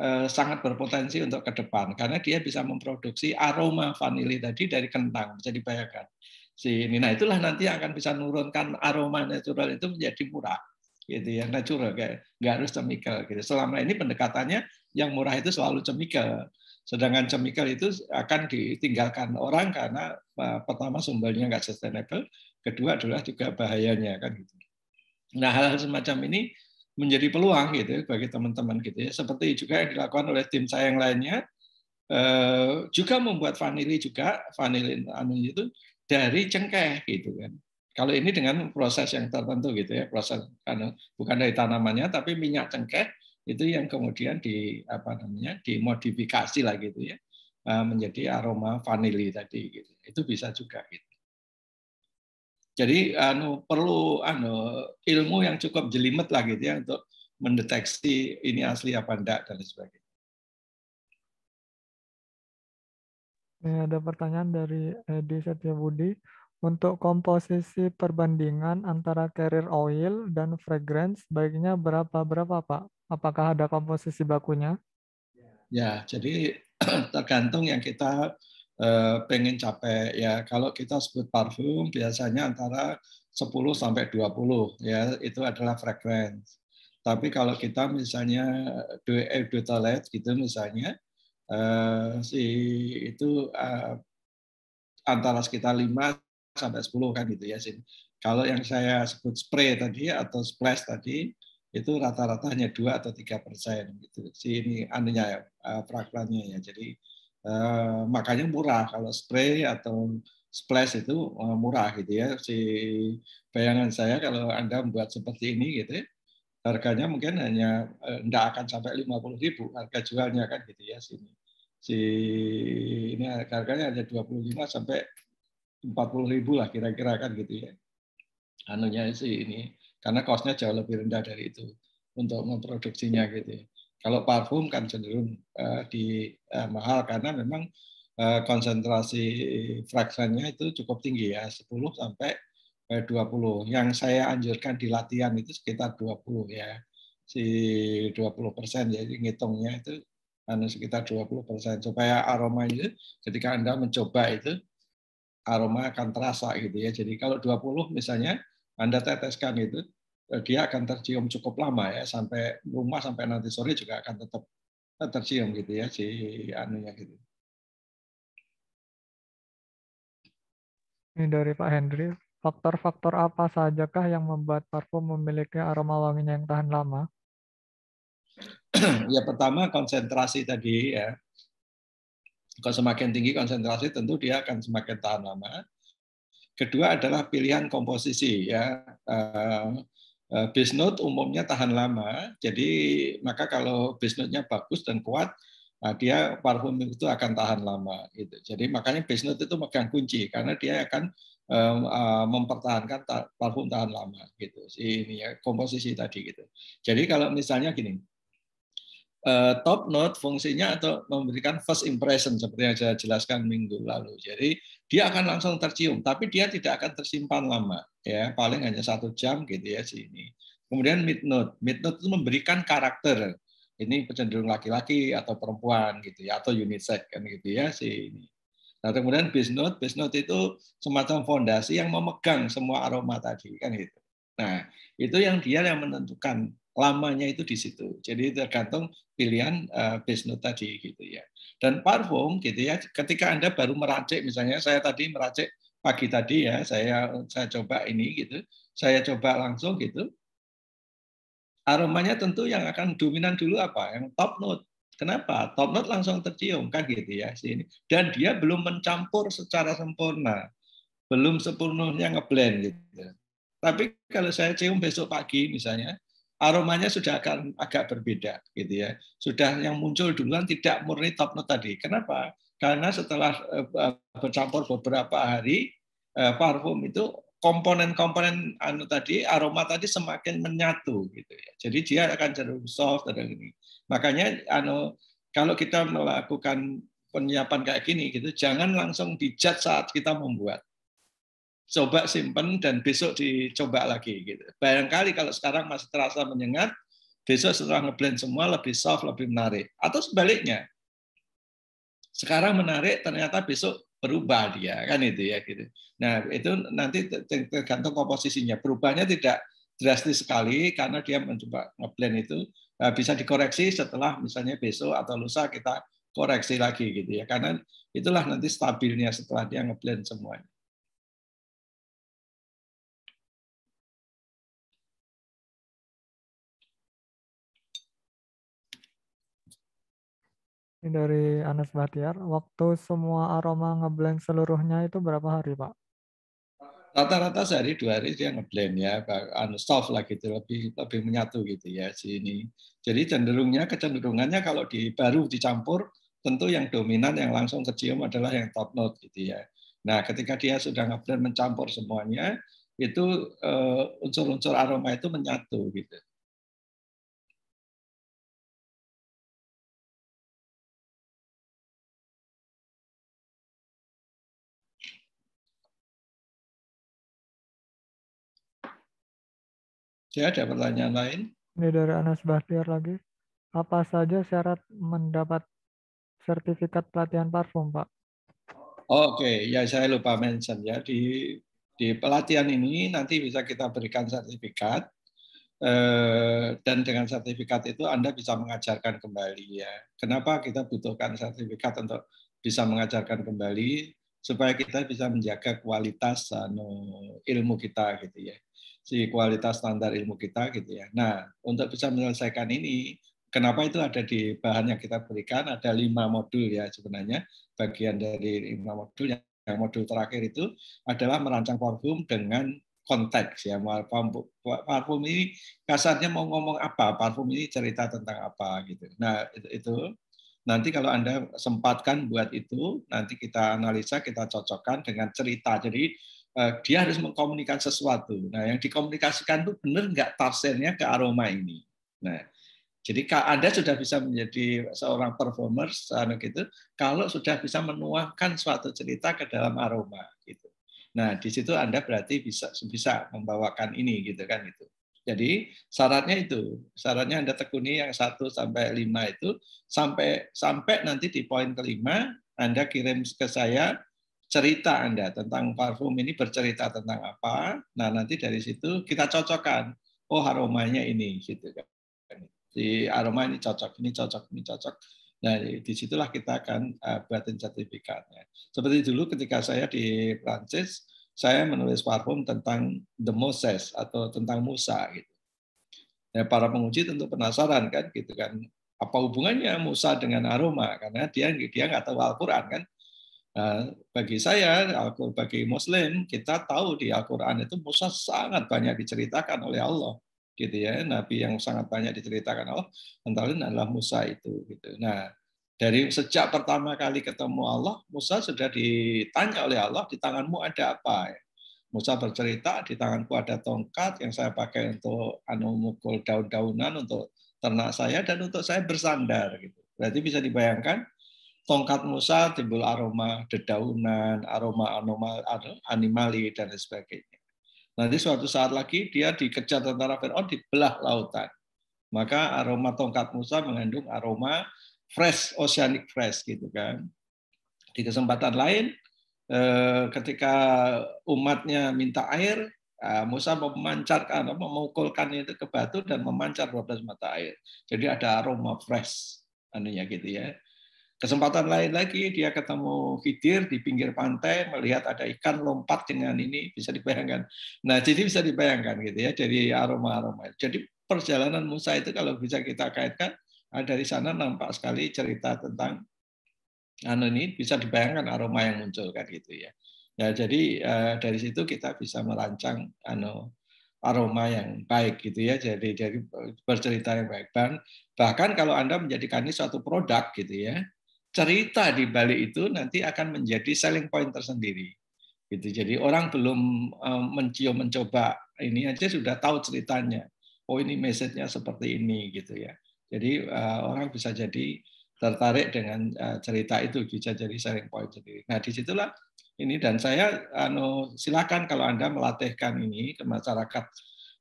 Eh, sangat berpotensi untuk ke depan karena dia bisa memproduksi aroma vanili tadi dari kentang bisa dibayangkan si ini nah itulah nanti yang akan bisa menurunkan aroma natural itu menjadi murah gitu ya natural kayak nggak harus chemical gitu selama ini pendekatannya yang murah itu selalu chemical sedangkan chemical itu akan ditinggalkan orang karena eh, pertama sumbernya nggak sustainable kedua adalah juga bahayanya kan gitu nah hal-hal semacam ini menjadi peluang gitu ya bagi teman-teman gitu ya. Seperti juga yang dilakukan oleh tim saya yang lainnya eh, juga membuat vanili juga vanili anu itu dari cengkeh gitu kan. Kalau ini dengan proses yang tertentu gitu ya, proses kan, bukan dari tanamannya tapi minyak cengkeh itu yang kemudian di apa namanya dimodifikasi lah gitu ya eh, menjadi aroma vanili tadi gitu. Itu bisa juga gitu. Jadi anu perlu anu ilmu yang cukup jelimet lah gitu ya untuk mendeteksi ini asli apa enggak dan sebagainya. Ini ada pertanyaan dari Edi eh, Setia Budi untuk komposisi perbandingan antara carrier oil dan fragrance baiknya berapa berapa Pak? Apakah ada komposisi bakunya? Ya, jadi tergantung yang kita Eh, pengen capek ya kalau kita sebut parfum biasanya antara 10 sampai 20 ya itu adalah frekuens tapi kalau kita misalnya dua eh, dua eh, toilet gitu misalnya eh, si itu eh, antara sekitar 5 sampai 10 kan gitu ya sih. Kalau yang saya sebut spray tadi atau splash tadi itu rata ratanya dua atau tiga persen gitu. Si ini anunya eh, fragrannya ya. Jadi Eh, makanya murah kalau spray atau splash itu eh, murah gitu ya si bayangan saya kalau anda membuat seperti ini gitu ya, harganya mungkin hanya tidak eh, akan sampai lima puluh ribu harga jualnya kan gitu ya sini si ini harganya ada dua puluh lima sampai empat puluh ribu lah kira-kira kan gitu ya anunya si ini karena kosnya jauh lebih rendah dari itu untuk memproduksinya gitu ya. Kalau parfum kan cenderung uh, di uh, mahal karena memang uh, konsentrasi fraksinya itu cukup tinggi ya 10 sampai 20. Yang saya anjurkan di latihan itu sekitar 20 ya. Si 20 persen, jadi ngitungnya itu anu, sekitar 20 persen. Supaya aroma itu ketika Anda mencoba itu, aroma akan terasa gitu ya. Jadi kalau 20 misalnya Anda teteskan itu, Eh, dia akan tercium cukup lama ya sampai rumah sampai nanti sore juga akan tetap eh, tercium gitu ya si anunya gitu. Ini dari Pak Hendry, faktor-faktor apa sajakah yang membuat parfum memiliki aroma wanginya yang tahan lama? ya pertama konsentrasi tadi ya. Kalau semakin tinggi konsentrasi tentu dia akan semakin tahan lama. Kedua adalah pilihan komposisi ya. Uh, Eh, base note umumnya tahan lama, jadi maka kalau base note-nya bagus dan kuat, nah dia parfum itu akan tahan lama. Gitu. Jadi makanya base note itu megang kunci karena dia akan eh, mempertahankan parfum tahan lama gitu ini ya komposisi tadi gitu. Jadi kalau misalnya gini, Eh, top note fungsinya atau memberikan first impression seperti yang saya jelaskan minggu lalu. Jadi dia akan langsung tercium, tapi dia tidak akan tersimpan lama, ya paling hanya satu jam gitu ya sini. Kemudian mid note, mid note itu memberikan karakter. Ini cenderung laki-laki atau perempuan gitu ya atau unisex kan gitu ya sini. Nah, kemudian base note, base note itu semacam fondasi yang memegang semua aroma tadi kan gitu. Nah, itu yang dia yang menentukan lamanya itu di situ. Jadi tergantung pilihan uh, eh, note tadi gitu ya. Dan parfum gitu ya, ketika Anda baru meracik misalnya saya tadi meracik pagi tadi ya, saya saya coba ini gitu. Saya coba langsung gitu. Aromanya tentu yang akan dominan dulu apa? Yang top note. Kenapa? Top note langsung tercium kan gitu ya sini. Dan dia belum mencampur secara sempurna. Belum sepenuhnya ngeblend gitu. Tapi kalau saya cium besok pagi misalnya, aromanya sudah akan agak berbeda gitu ya. Sudah yang muncul duluan tidak murni top note tadi. Kenapa? Karena setelah eh, eh, bercampur beberapa hari eh, parfum itu komponen-komponen anu tadi aroma tadi semakin menyatu gitu ya. Jadi dia akan cenderung soft dan ini. Makanya anu kalau kita melakukan penyiapan kayak gini gitu jangan langsung dijat saat kita membuat coba simpen dan besok dicoba lagi gitu. Barangkali kalau sekarang masih terasa menyengat, besok setelah ngeblend semua lebih soft, lebih menarik. Atau sebaliknya, sekarang menarik ternyata besok berubah dia kan itu ya gitu. Nah itu nanti tergantung komposisinya. Perubahannya tidak drastis sekali karena dia mencoba ngeblend itu e, bisa dikoreksi setelah misalnya besok atau lusa kita koreksi lagi gitu ya karena itulah nanti stabilnya setelah dia ngeblend semuanya. Ini dari Anas Bahtiar. Waktu semua aroma ngeblend seluruhnya itu berapa hari, Pak? Rata-rata sehari dua hari dia ngeblend ya, anu soft lah gitu, lebih lebih menyatu gitu ya sini. Jadi cenderungnya kecenderungannya kalau di baru dicampur tentu yang dominan yang langsung kecium adalah yang top note gitu ya. Nah, ketika dia sudah ngeblend mencampur semuanya, itu eh, unsur-unsur aroma itu menyatu gitu. Ya, ada pertanyaan lain? Ini dari Anas Bahtiar lagi. Apa saja syarat mendapat sertifikat pelatihan parfum, Pak? Oke, ya saya lupa mention ya di di pelatihan ini nanti bisa kita berikan sertifikat eh, dan dengan sertifikat itu Anda bisa mengajarkan kembali ya. Kenapa kita butuhkan sertifikat untuk bisa mengajarkan kembali supaya kita bisa menjaga kualitas anu, ilmu kita gitu ya si kualitas standar ilmu kita gitu ya. Nah, untuk bisa menyelesaikan ini, kenapa itu ada di bahan yang kita berikan, ada lima modul ya sebenarnya, bagian dari lima modul yang, yang modul terakhir itu adalah merancang parfum dengan konteks ya parfum, parfum ini kasarnya mau ngomong apa parfum ini cerita tentang apa gitu nah itu, itu nanti kalau anda sempatkan buat itu nanti kita analisa kita cocokkan dengan cerita jadi Eh, dia harus mengkomunikasikan sesuatu. Nah, yang dikomunikasikan itu benar nggak tafsirnya ke aroma ini. Nah, jadi Anda sudah bisa menjadi seorang performer anu gitu, kalau sudah bisa menuangkan suatu cerita ke dalam aroma gitu. Nah, di situ Anda berarti bisa bisa membawakan ini gitu kan itu. Jadi syaratnya itu, syaratnya Anda tekuni yang satu sampai lima itu sampai sampai nanti di poin kelima Anda kirim ke saya cerita Anda tentang parfum ini bercerita tentang apa. Nah, nanti dari situ kita cocokkan. Oh, aromanya ini gitu kan. Di aroma ini cocok, ini cocok, ini cocok. Nah, di disitulah kita akan uh, eh, buatin sertifikatnya. Seperti dulu ketika saya di Prancis, saya menulis parfum tentang The Moses atau tentang Musa gitu. Nah, para penguji tentu penasaran kan gitu kan apa hubungannya Musa dengan aroma karena dia dia nggak tahu Al-Quran kan Eh, bagi saya, bagi Muslim, kita tahu di Al-Quran itu Musa sangat banyak diceritakan oleh Allah, gitu ya. Nabi yang sangat banyak diceritakan Allah, antara adalah Musa itu, gitu. Nah, dari sejak pertama kali ketemu Allah, Musa sudah ditanya oleh Allah, di tanganmu ada apa? Musa bercerita, di tanganku ada tongkat yang saya pakai untuk anu mukul daun-daunan untuk ternak saya dan untuk saya bersandar. Gitu. Berarti bisa dibayangkan tongkat Musa timbul aroma dedaunan, aroma anomal, animali, dan sebagainya. Nanti suatu saat lagi dia dikejar tentara Fir'aun oh, di belah lautan. Maka aroma tongkat Musa mengandung aroma fresh, oceanic fresh gitu kan. Di kesempatan lain, eh, ketika umatnya minta air, eh, Musa memancarkan, memukulkan itu ke batu dan memancar 12 mata air. Jadi ada aroma fresh anunya gitu ya. Kesempatan lain lagi dia ketemu Khidir di pinggir pantai melihat ada ikan lompat dengan ini bisa dibayangkan. Nah jadi bisa dibayangkan gitu ya dari aroma-aroma. Jadi perjalanan Musa itu kalau bisa kita kaitkan ah, dari sana nampak sekali cerita tentang anu ini bisa dibayangkan aroma yang muncul kan gitu ya. Ya jadi eh, dari situ kita bisa merancang anu aroma yang baik gitu ya. Jadi jadi eh, bercerita yang baik. Dan bahkan kalau Anda menjadikannya suatu produk gitu ya cerita di balik itu nanti akan menjadi selling point tersendiri. Gitu. Jadi orang belum eh, mencium mencoba ini aja sudah tahu ceritanya. Oh ini message-nya seperti ini gitu ya. Jadi eh, orang bisa jadi tertarik dengan eh, cerita itu bisa jadi selling point sendiri. Nah disitulah ini dan saya anu silakan kalau anda melatihkan ini ke masyarakat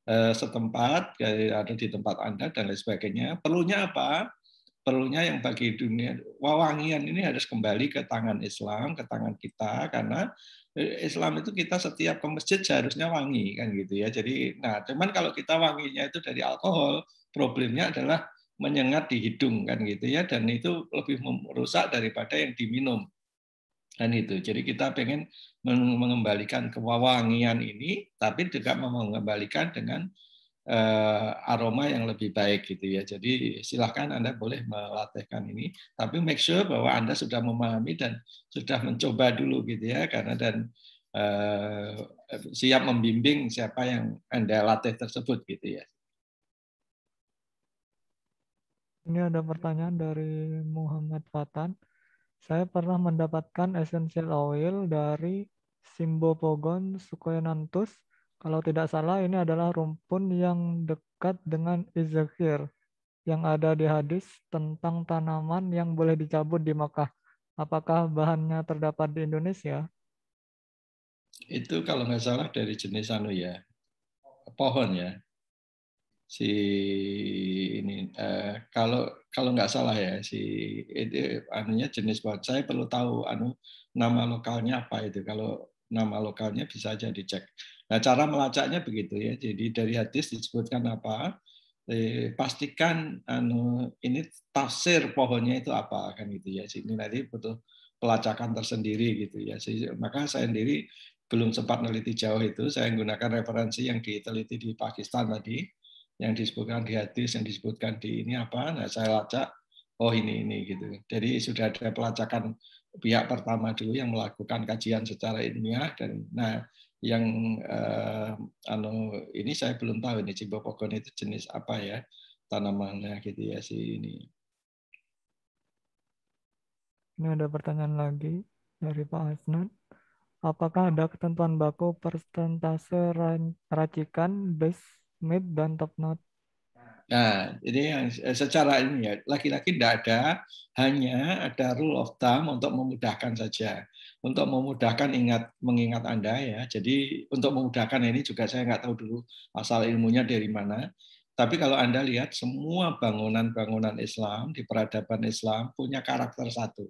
setempat ada di tempat anda dan lain sebagainya perlunya apa perlunya yang bagi dunia wawangian ini harus kembali ke tangan Islam, ke tangan kita karena eh, Islam itu kita setiap ke masjid seharusnya wangi kan gitu ya. Jadi nah cuman kalau kita wanginya itu dari alkohol, problemnya adalah menyengat di hidung kan gitu ya dan itu lebih merusak daripada yang diminum. Dan itu. Jadi kita pengen mengembalikan kewawangian ini tapi juga mengembalikan dengan uh, aroma yang lebih baik gitu ya. Jadi silahkan Anda boleh melatihkan ini, tapi make sure bahwa Anda sudah memahami dan sudah mencoba dulu gitu ya, karena dan uh, siap membimbing siapa yang Anda latih tersebut gitu ya. Ini ada pertanyaan dari Muhammad Fatan. Saya pernah mendapatkan essential oil dari Simbopogon sukoyananthus kalau tidak salah ini adalah rumpun yang dekat dengan izakir yang ada di hadis tentang tanaman yang boleh dicabut di Mekah. Apakah bahannya terdapat di Indonesia? Itu kalau nggak salah dari jenis anu ya, pohon ya. Si ini uh, kalau kalau nggak salah ya si itu anunya jenis pohon. Saya perlu tahu anu nama lokalnya apa itu. Kalau nama lokalnya bisa aja dicek Nah, cara melacaknya begitu ya. Jadi dari hadis disebutkan apa? Eh, pastikan anu ini tafsir pohonnya itu apa kan gitu ya. Sini nanti butuh pelacakan tersendiri gitu ya. Maka saya sendiri belum sempat meneliti jauh itu. Saya menggunakan referensi yang diteliti di Pakistan tadi, yang disebutkan di hadis, yang disebutkan di ini apa. Nah, saya lacak, oh ini ini gitu. Jadi sudah ada pelacakan pihak pertama dulu yang melakukan kajian secara ilmiah dan nah yang uh, anu ini saya belum tahu nih cibopogon itu jenis apa ya tanamannya gitu ya si ini. Ini ada pertanyaan lagi dari Pak Hasnat. Apakah ada ketentuan baku persentase racikan base, mid, dan top note? Nah, ini yang eh, secara ini ya, laki-laki tidak ada, hanya ada rule of thumb untuk memudahkan saja untuk memudahkan ingat mengingat Anda ya. Jadi untuk memudahkan ini juga saya nggak tahu dulu asal ilmunya dari mana. Tapi kalau Anda lihat semua bangunan-bangunan Islam di peradaban Islam punya karakter satu.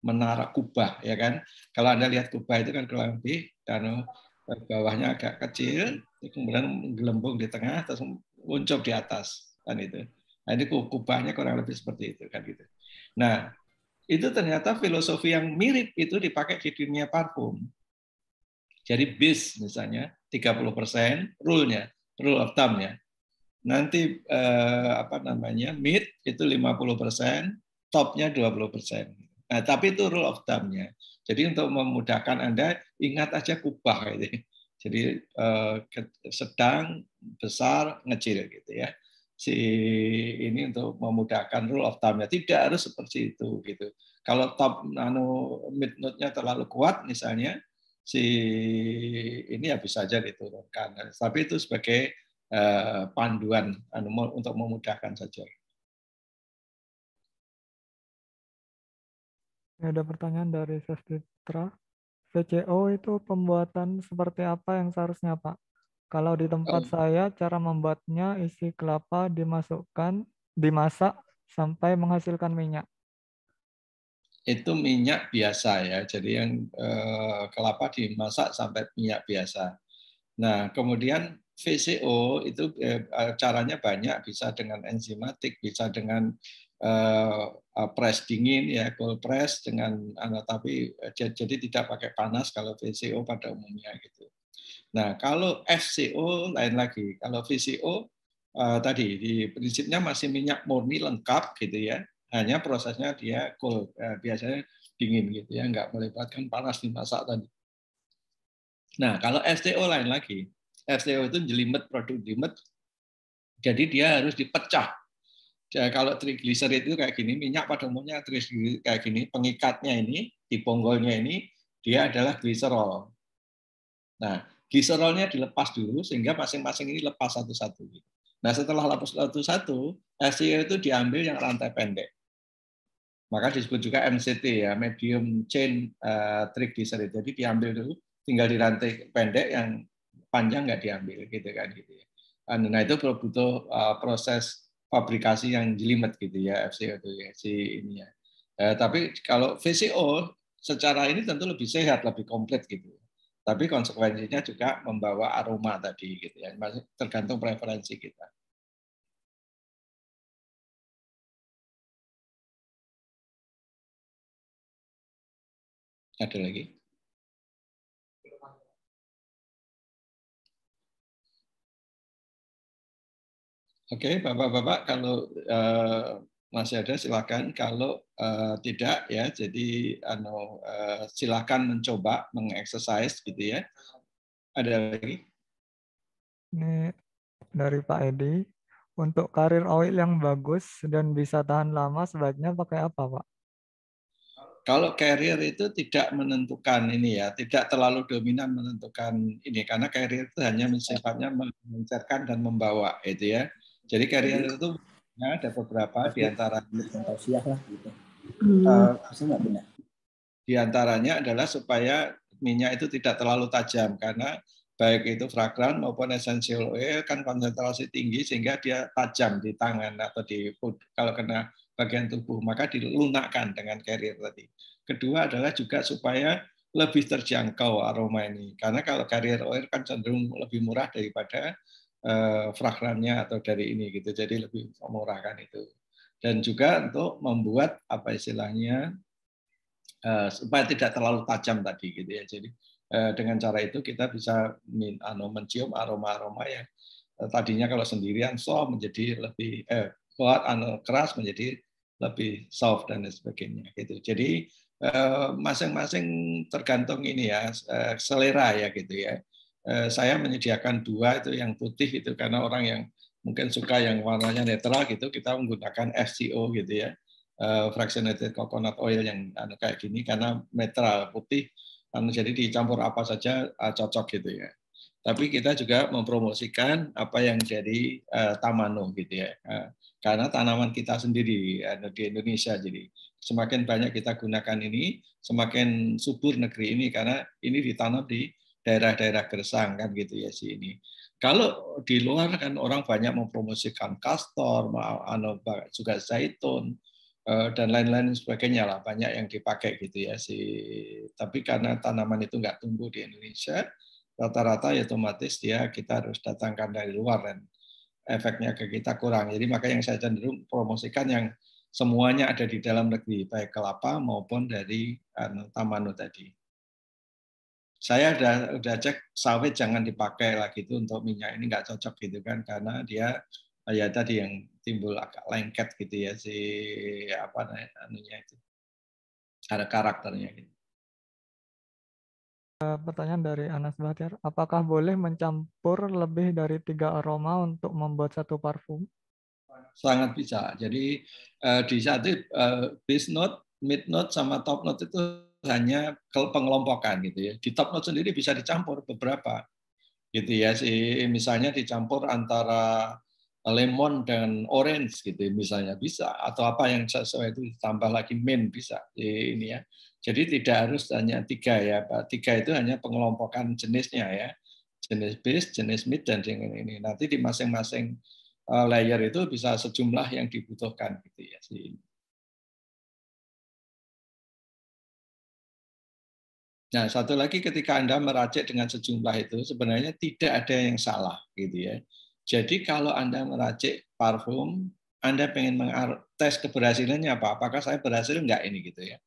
Menara kubah ya kan. Kalau Anda lihat kubah itu kan kurang lebih dan eh, bawahnya agak kecil, kemudian gelembung di tengah terus muncul di atas kan itu. Nah, ini kubahnya kurang lebih seperti itu kan gitu. Nah, itu ternyata filosofi yang mirip itu dipakai di dunia parfum. Jadi bis misalnya 30 persen rule-nya, rule of thumb-nya. Nanti eh, apa namanya mid itu 50 persen, topnya 20 persen. Nah, tapi itu rule of thumb-nya. Jadi untuk memudahkan Anda, ingat aja kubah. Gitu. Jadi eh, sedang, besar, ngecil gitu ya si ini untuk memudahkan rule of thumb-nya. Tidak harus seperti itu gitu. Kalau top nano mid note-nya terlalu kuat misalnya si ini ya bisa saja diturunkan. Tapi itu sebagai eh, panduan anu, untuk memudahkan saja. Ada pertanyaan dari Sastitra. VCO itu pembuatan seperti apa yang seharusnya, Pak? Kalau di tempat saya cara membuatnya isi kelapa dimasukkan dimasak sampai menghasilkan minyak. Itu minyak biasa ya. Jadi yang eh, kelapa dimasak sampai minyak biasa. Nah, kemudian VCO itu eh, caranya banyak bisa dengan enzimatik, bisa dengan eh, eh press dingin ya, cold press dengan eh, tapi eh, jadi tidak pakai panas kalau VCO pada umumnya gitu. Nah, kalau FCO lain lagi. Kalau VCO uh, eh, tadi di prinsipnya masih minyak murni lengkap gitu ya. Hanya prosesnya dia cold, uh, biasanya dingin gitu ya, nggak melibatkan panas dimasak tadi. Nah, kalau STO lain lagi. STO itu jelimet produk jelimet. Jadi dia harus dipecah. Jadi ya, kalau trigliserid itu kayak gini, minyak pada umumnya trigliserid kayak gini, pengikatnya ini, di ini, dia adalah gliserol. Nah, gliserolnya dilepas dulu sehingga masing-masing ini lepas satu-satu. Nah setelah lepas satu-satu, SCO e itu diambil yang rantai pendek. Maka disebut juga MCT ya, medium chain uh, triglyceride. Jadi diambil dulu, tinggal di rantai pendek yang panjang nggak diambil gitu kan gitu ya. Kan, nah itu perlu butuh uh, proses fabrikasi yang jelimet gitu ya FCO itu e ya si e ini ya. Uh, tapi kalau VCO secara ini tentu lebih sehat, lebih komplit gitu tapi konsekuensinya juga membawa aroma tadi gitu ya masih tergantung preferensi kita ada lagi Oke, okay, Bapak-bapak, kalau uh, masih ada silakan kalau uh, tidak ya jadi ano uh, eh, silakan mencoba mengeksersis gitu ya ada lagi ini dari Pak Edi untuk karir oil yang bagus dan bisa tahan lama sebaiknya pakai apa Pak kalau karir itu tidak menentukan ini ya, tidak terlalu dominan menentukan ini karena karir itu hanya sifatnya mencerkan dan membawa itu ya. Jadi karir itu Ya, ada beberapa di antara lah gitu. Hmm. benar. Eh, di antaranya adalah supaya minyak itu tidak terlalu tajam karena baik itu fragran maupun essential oil kan konsentrasi tinggi sehingga dia tajam di tangan atau di kalau kena bagian tubuh maka dilunakkan dengan carrier tadi. Kedua adalah juga supaya lebih terjangkau aroma ini karena kalau carrier oil kan cenderung lebih murah daripada uh, fragrannya atau dari ini gitu. Jadi lebih memurahkan itu. Dan juga untuk membuat apa istilahnya uh, supaya tidak terlalu tajam tadi gitu ya. Jadi uh, dengan cara itu kita bisa min, ano, mencium aroma-aroma yang tadinya kalau sendirian soft menjadi lebih eh, kuat, ano, keras menjadi lebih soft dan sebagainya gitu. Jadi masing-masing tergantung ini ya selera ya gitu ya. Eh, saya menyediakan dua itu yang putih itu karena orang yang mungkin suka yang warnanya netral gitu kita menggunakan FCO gitu ya eh, fractionated coconut oil yang anu kayak gini karena netral putih anu, jadi dicampur apa saja eh, cocok gitu ya tapi kita juga mempromosikan apa yang jadi uh, tamano gitu ya karena tanaman kita sendiri uh, di Indonesia jadi semakin banyak kita gunakan ini semakin subur negeri ini karena ini ditanam di daerah-daerah gersang kan gitu ya sih ini. Kalau di luar kan orang banyak mempromosikan kastor, anu juga zaitun eh, dan lain-lain sebagainya lah banyak yang dipakai gitu ya si tapi karena tanaman itu nggak tumbuh di Indonesia rata-rata ya otomatis dia kita harus datangkan dari luar dan efeknya ke kita kurang jadi maka yang saya cenderung promosikan yang semuanya ada di dalam negeri baik kelapa maupun dari anu, tamanu tadi saya udah udah cek sawit jangan dipakai lagi itu untuk minyak ini nggak cocok gitu kan karena dia ya tadi yang timbul agak lengket gitu ya si apa namanya itu ada karakternya gitu. Eh, pertanyaan dari Anas Bahtiar, apakah boleh mencampur lebih dari tiga aroma untuk membuat satu parfum? Sangat bisa. Jadi eh, di satu eh, base note, mid note, sama top note itu hanya pengelompokan gitu ya. Di top note sendiri bisa dicampur beberapa gitu ya si misalnya dicampur antara lemon dan orange gitu ya misalnya bisa atau apa yang sesuai itu ditambah lagi mint bisa ini ya jadi tidak harus hanya tiga ya pak tiga itu hanya pengelompokan jenisnya ya jenis base jenis mid dan jenis ini nanti di masing-masing eh, layer itu bisa sejumlah yang dibutuhkan gitu ya sih Nah, satu lagi ketika Anda meracik dengan sejumlah itu sebenarnya tidak ada yang salah gitu ya. Jadi kalau Anda meracik parfum, Anda pengen tes keberhasilannya apa? Apakah saya berhasil enggak ini gitu ya.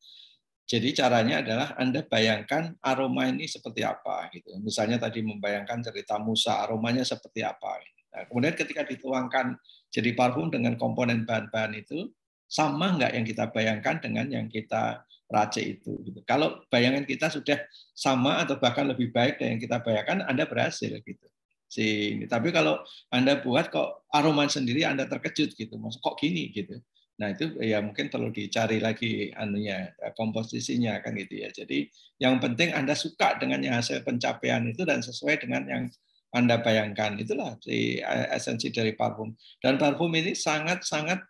Jadi caranya adalah Anda bayangkan aroma ini seperti apa gitu. Misalnya tadi membayangkan cerita Musa aromanya seperti apa. Gitu. Nah, kemudian ketika dituangkan jadi parfum dengan komponen bahan-bahan itu sama enggak yang kita bayangkan dengan yang kita race itu. Gitu. Kalau bayangan kita sudah sama atau bahkan lebih baik dari yang kita bayangkan, Anda berhasil gitu. Sini. Tapi kalau Anda buat kok aroma sendiri Anda terkejut gitu, Maksud kok gini gitu. Nah itu ya mungkin perlu dicari lagi anunya eh, komposisinya kan gitu ya. Jadi yang penting Anda suka dengan yang hasil pencapaian itu dan sesuai dengan yang anda bayangkan itulah si eh, esensi dari parfum dan parfum ini sangat sangat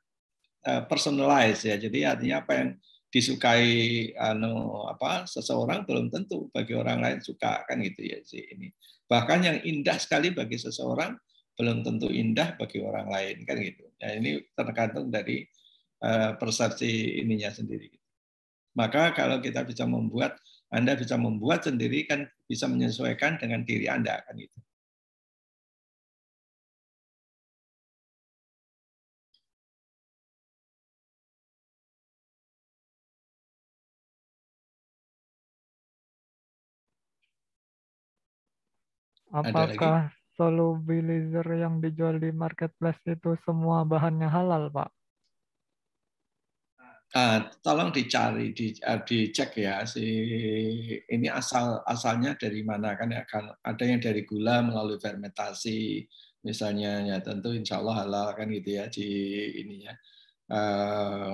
eh, personalized ya jadi artinya apa yang disukai anu apa seseorang belum tentu bagi orang lain suka kan gitu ya sih ini bahkan yang indah sekali bagi seseorang belum tentu indah bagi orang lain kan gitu ya ini tergantung dari uh, persepsi ininya sendiri maka kalau kita bisa membuat anda bisa membuat sendiri kan bisa menyesuaikan dengan diri anda kan gitu Apakah solubilizer yang dijual di marketplace itu semua bahannya halal, Pak? Uh, tolong dicari di, uh, dicek ya si ini asal asalnya dari mana kan ya kan ada yang dari gula melalui fermentasi misalnya ya tentu insya Allah halal kan gitu ya di ininya uh, ah,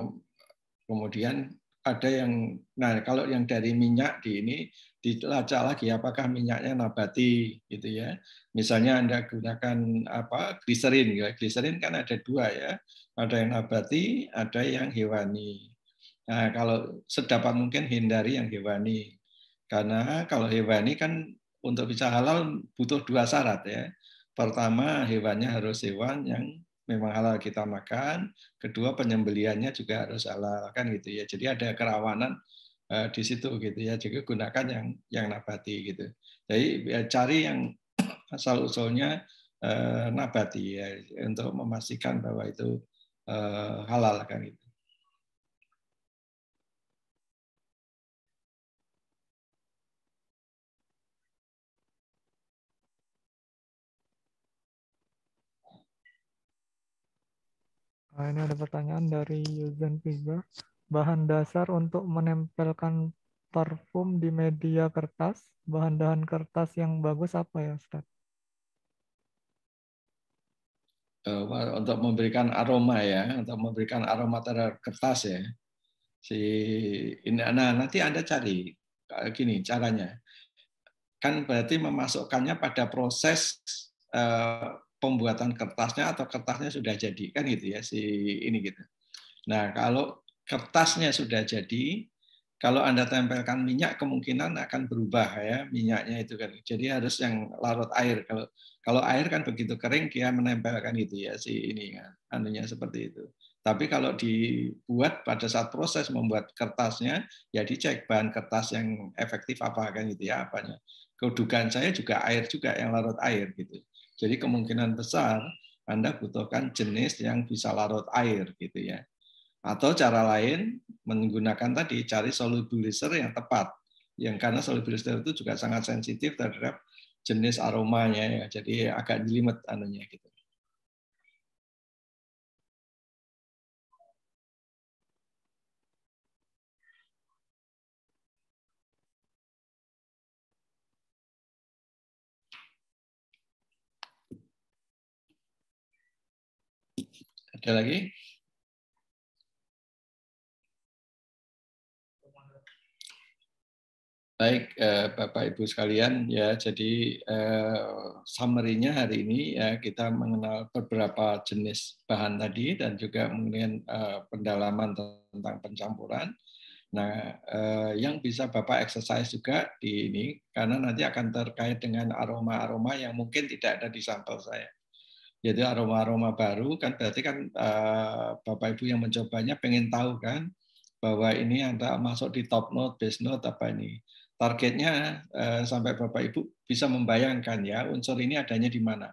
kemudian ada yang nah kalau yang dari minyak di ini dilacak lagi apakah minyaknya nabati gitu ya. Misalnya Anda gunakan apa gliserin ya. Gliserin kan ada dua ya. Ada yang nabati, ada yang hewani. Nah, kalau sedapat mungkin hindari yang hewani. Karena kalau hewani kan untuk bisa halal butuh dua syarat ya. Pertama, hewannya harus hewan yang memang halal kita makan. Kedua, penyembeliannya juga harus halal kan gitu ya. Jadi ada kerawanan Eh, di situ gitu ya. juga gunakan yang yang nabati gitu. Jadi ya, cari yang asal usulnya eh, nabati ya untuk memastikan bahwa itu eh, halal kan itu. Nah, ini ada pertanyaan dari Yuzan Pizza bahan dasar untuk menempelkan parfum di media kertas, bahan-bahan kertas yang bagus apa ya, Ustaz? Eh, untuk memberikan aroma ya, untuk memberikan aroma terhadap kertas ya. Si ini nah nanti Anda cari gini caranya. Kan berarti memasukkannya pada proses eh, pembuatan kertasnya atau kertasnya sudah jadi kan gitu ya si ini gitu. Nah, kalau kertasnya sudah jadi, kalau Anda tempelkan minyak kemungkinan akan berubah ya minyaknya itu kan. Jadi harus yang larut air. Kalau kalau air kan begitu kering dia menempelkan itu ya si ini kan. Anunya seperti itu. Tapi kalau dibuat pada saat proses membuat kertasnya ya dicek bahan kertas yang efektif apa kan gitu ya apanya. Kedugaan saya juga air juga yang larut air gitu. Jadi kemungkinan besar Anda butuhkan jenis yang bisa larut air gitu ya. Atau cara lain menggunakan tadi cari solubilizer yang tepat. Yang karena solubilizer itu juga sangat sensitif terhadap jenis aromanya ya. Jadi agak jelimet anunya gitu. Ada lagi? Baik eh, Bapak Ibu sekalian ya jadi eh, summary-nya hari ini ya kita mengenal beberapa jenis bahan tadi dan juga mengenai eh, pendalaman tentang pencampuran. Nah, eh, yang bisa Bapak exercise juga di ini karena nanti akan terkait dengan aroma-aroma yang mungkin tidak ada di sampel saya. Jadi aroma-aroma baru kan berarti kan Bapak Ibu yang mencobanya pengen tahu kan bahwa ini ada masuk di top note, base note apa ini targetnya eh, sampai Bapak Ibu bisa membayangkan ya unsur ini adanya di mana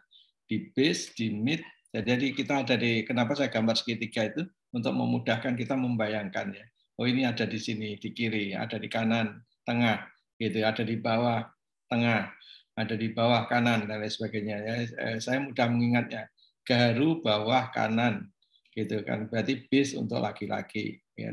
di base di mid jadi kita ada di kenapa saya gambar segitiga itu untuk memudahkan kita membayangkan ya oh ini ada di sini di kiri ada di kanan tengah gitu ya. ada di bawah tengah ada di bawah kanan dan lain sebagainya ya eh, saya mudah mengingatnya garu bawah kanan gitu kan berarti base untuk laki-laki ya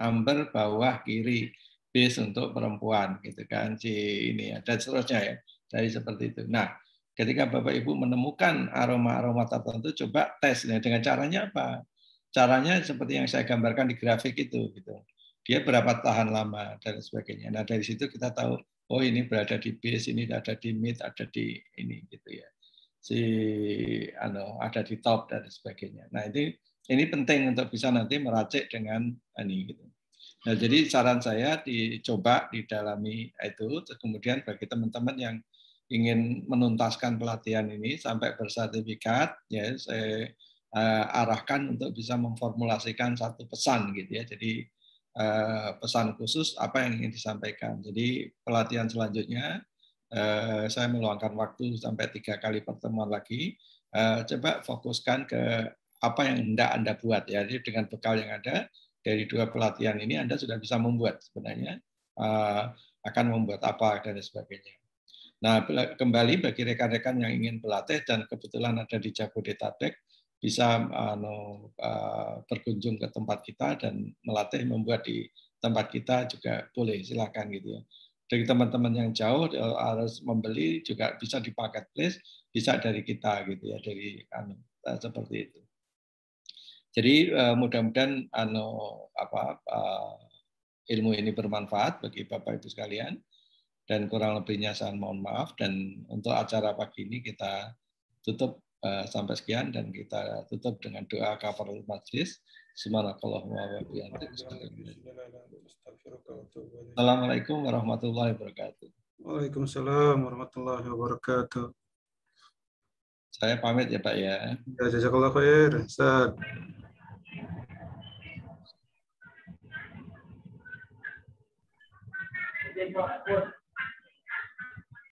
amber bawah kiri bis untuk perempuan gitu kan si ini ya, dan seterusnya ya dari seperti itu. Nah ketika bapak ibu menemukan aroma aroma tertentu coba tes ya. dengan caranya apa? Caranya seperti yang saya gambarkan di grafik itu gitu. Dia berapa tahan lama dan sebagainya. Nah dari situ kita tahu oh ini berada di bis, ini ada di mid, ada di ini gitu ya. Si ano ada di top dan sebagainya. Nah itu ini penting untuk bisa nanti meracik dengan ini gitu. Nah, jadi saran saya dicoba didalami itu, kemudian bagi teman-teman yang ingin menuntaskan pelatihan ini sampai bersertifikat, ya saya uh, arahkan untuk bisa memformulasikan satu pesan gitu ya. Jadi uh, pesan khusus apa yang ingin disampaikan. Jadi pelatihan selanjutnya uh, saya meluangkan waktu sampai tiga kali pertemuan lagi. Uh, coba fokuskan ke apa yang hendak anda buat ya. Jadi dengan bekal yang ada dari dua pelatihan ini Anda sudah bisa membuat sebenarnya eh, akan membuat apa dan sebagainya. Nah, kembali bagi rekan-rekan yang ingin pelatih dan kebetulan ada di Jabodetabek bisa anu, eh, berkunjung ke tempat kita dan melatih membuat di tempat kita juga boleh silakan gitu ya. Dari teman-teman yang jauh eh, harus membeli juga bisa di place, bisa dari kita gitu ya dari kami anu, seperti itu. Jadi uh, mudah-mudahan ano apa uh, ilmu ini bermanfaat bagi Bapak Ibu sekalian dan kurang lebihnya saya mohon maaf dan untuk acara pagi ini kita tutup uh, sampai sekian dan kita tutup dengan doa kafar majlis. Subhanakallahumma wa Assalamualaikum warahmatullahi wabarakatuh. Waalaikumsalam warahmatullahi wabarakatuh. Saya pamit ya Pak ya. Ya, jazakallah khair. Ustaz. They brought forth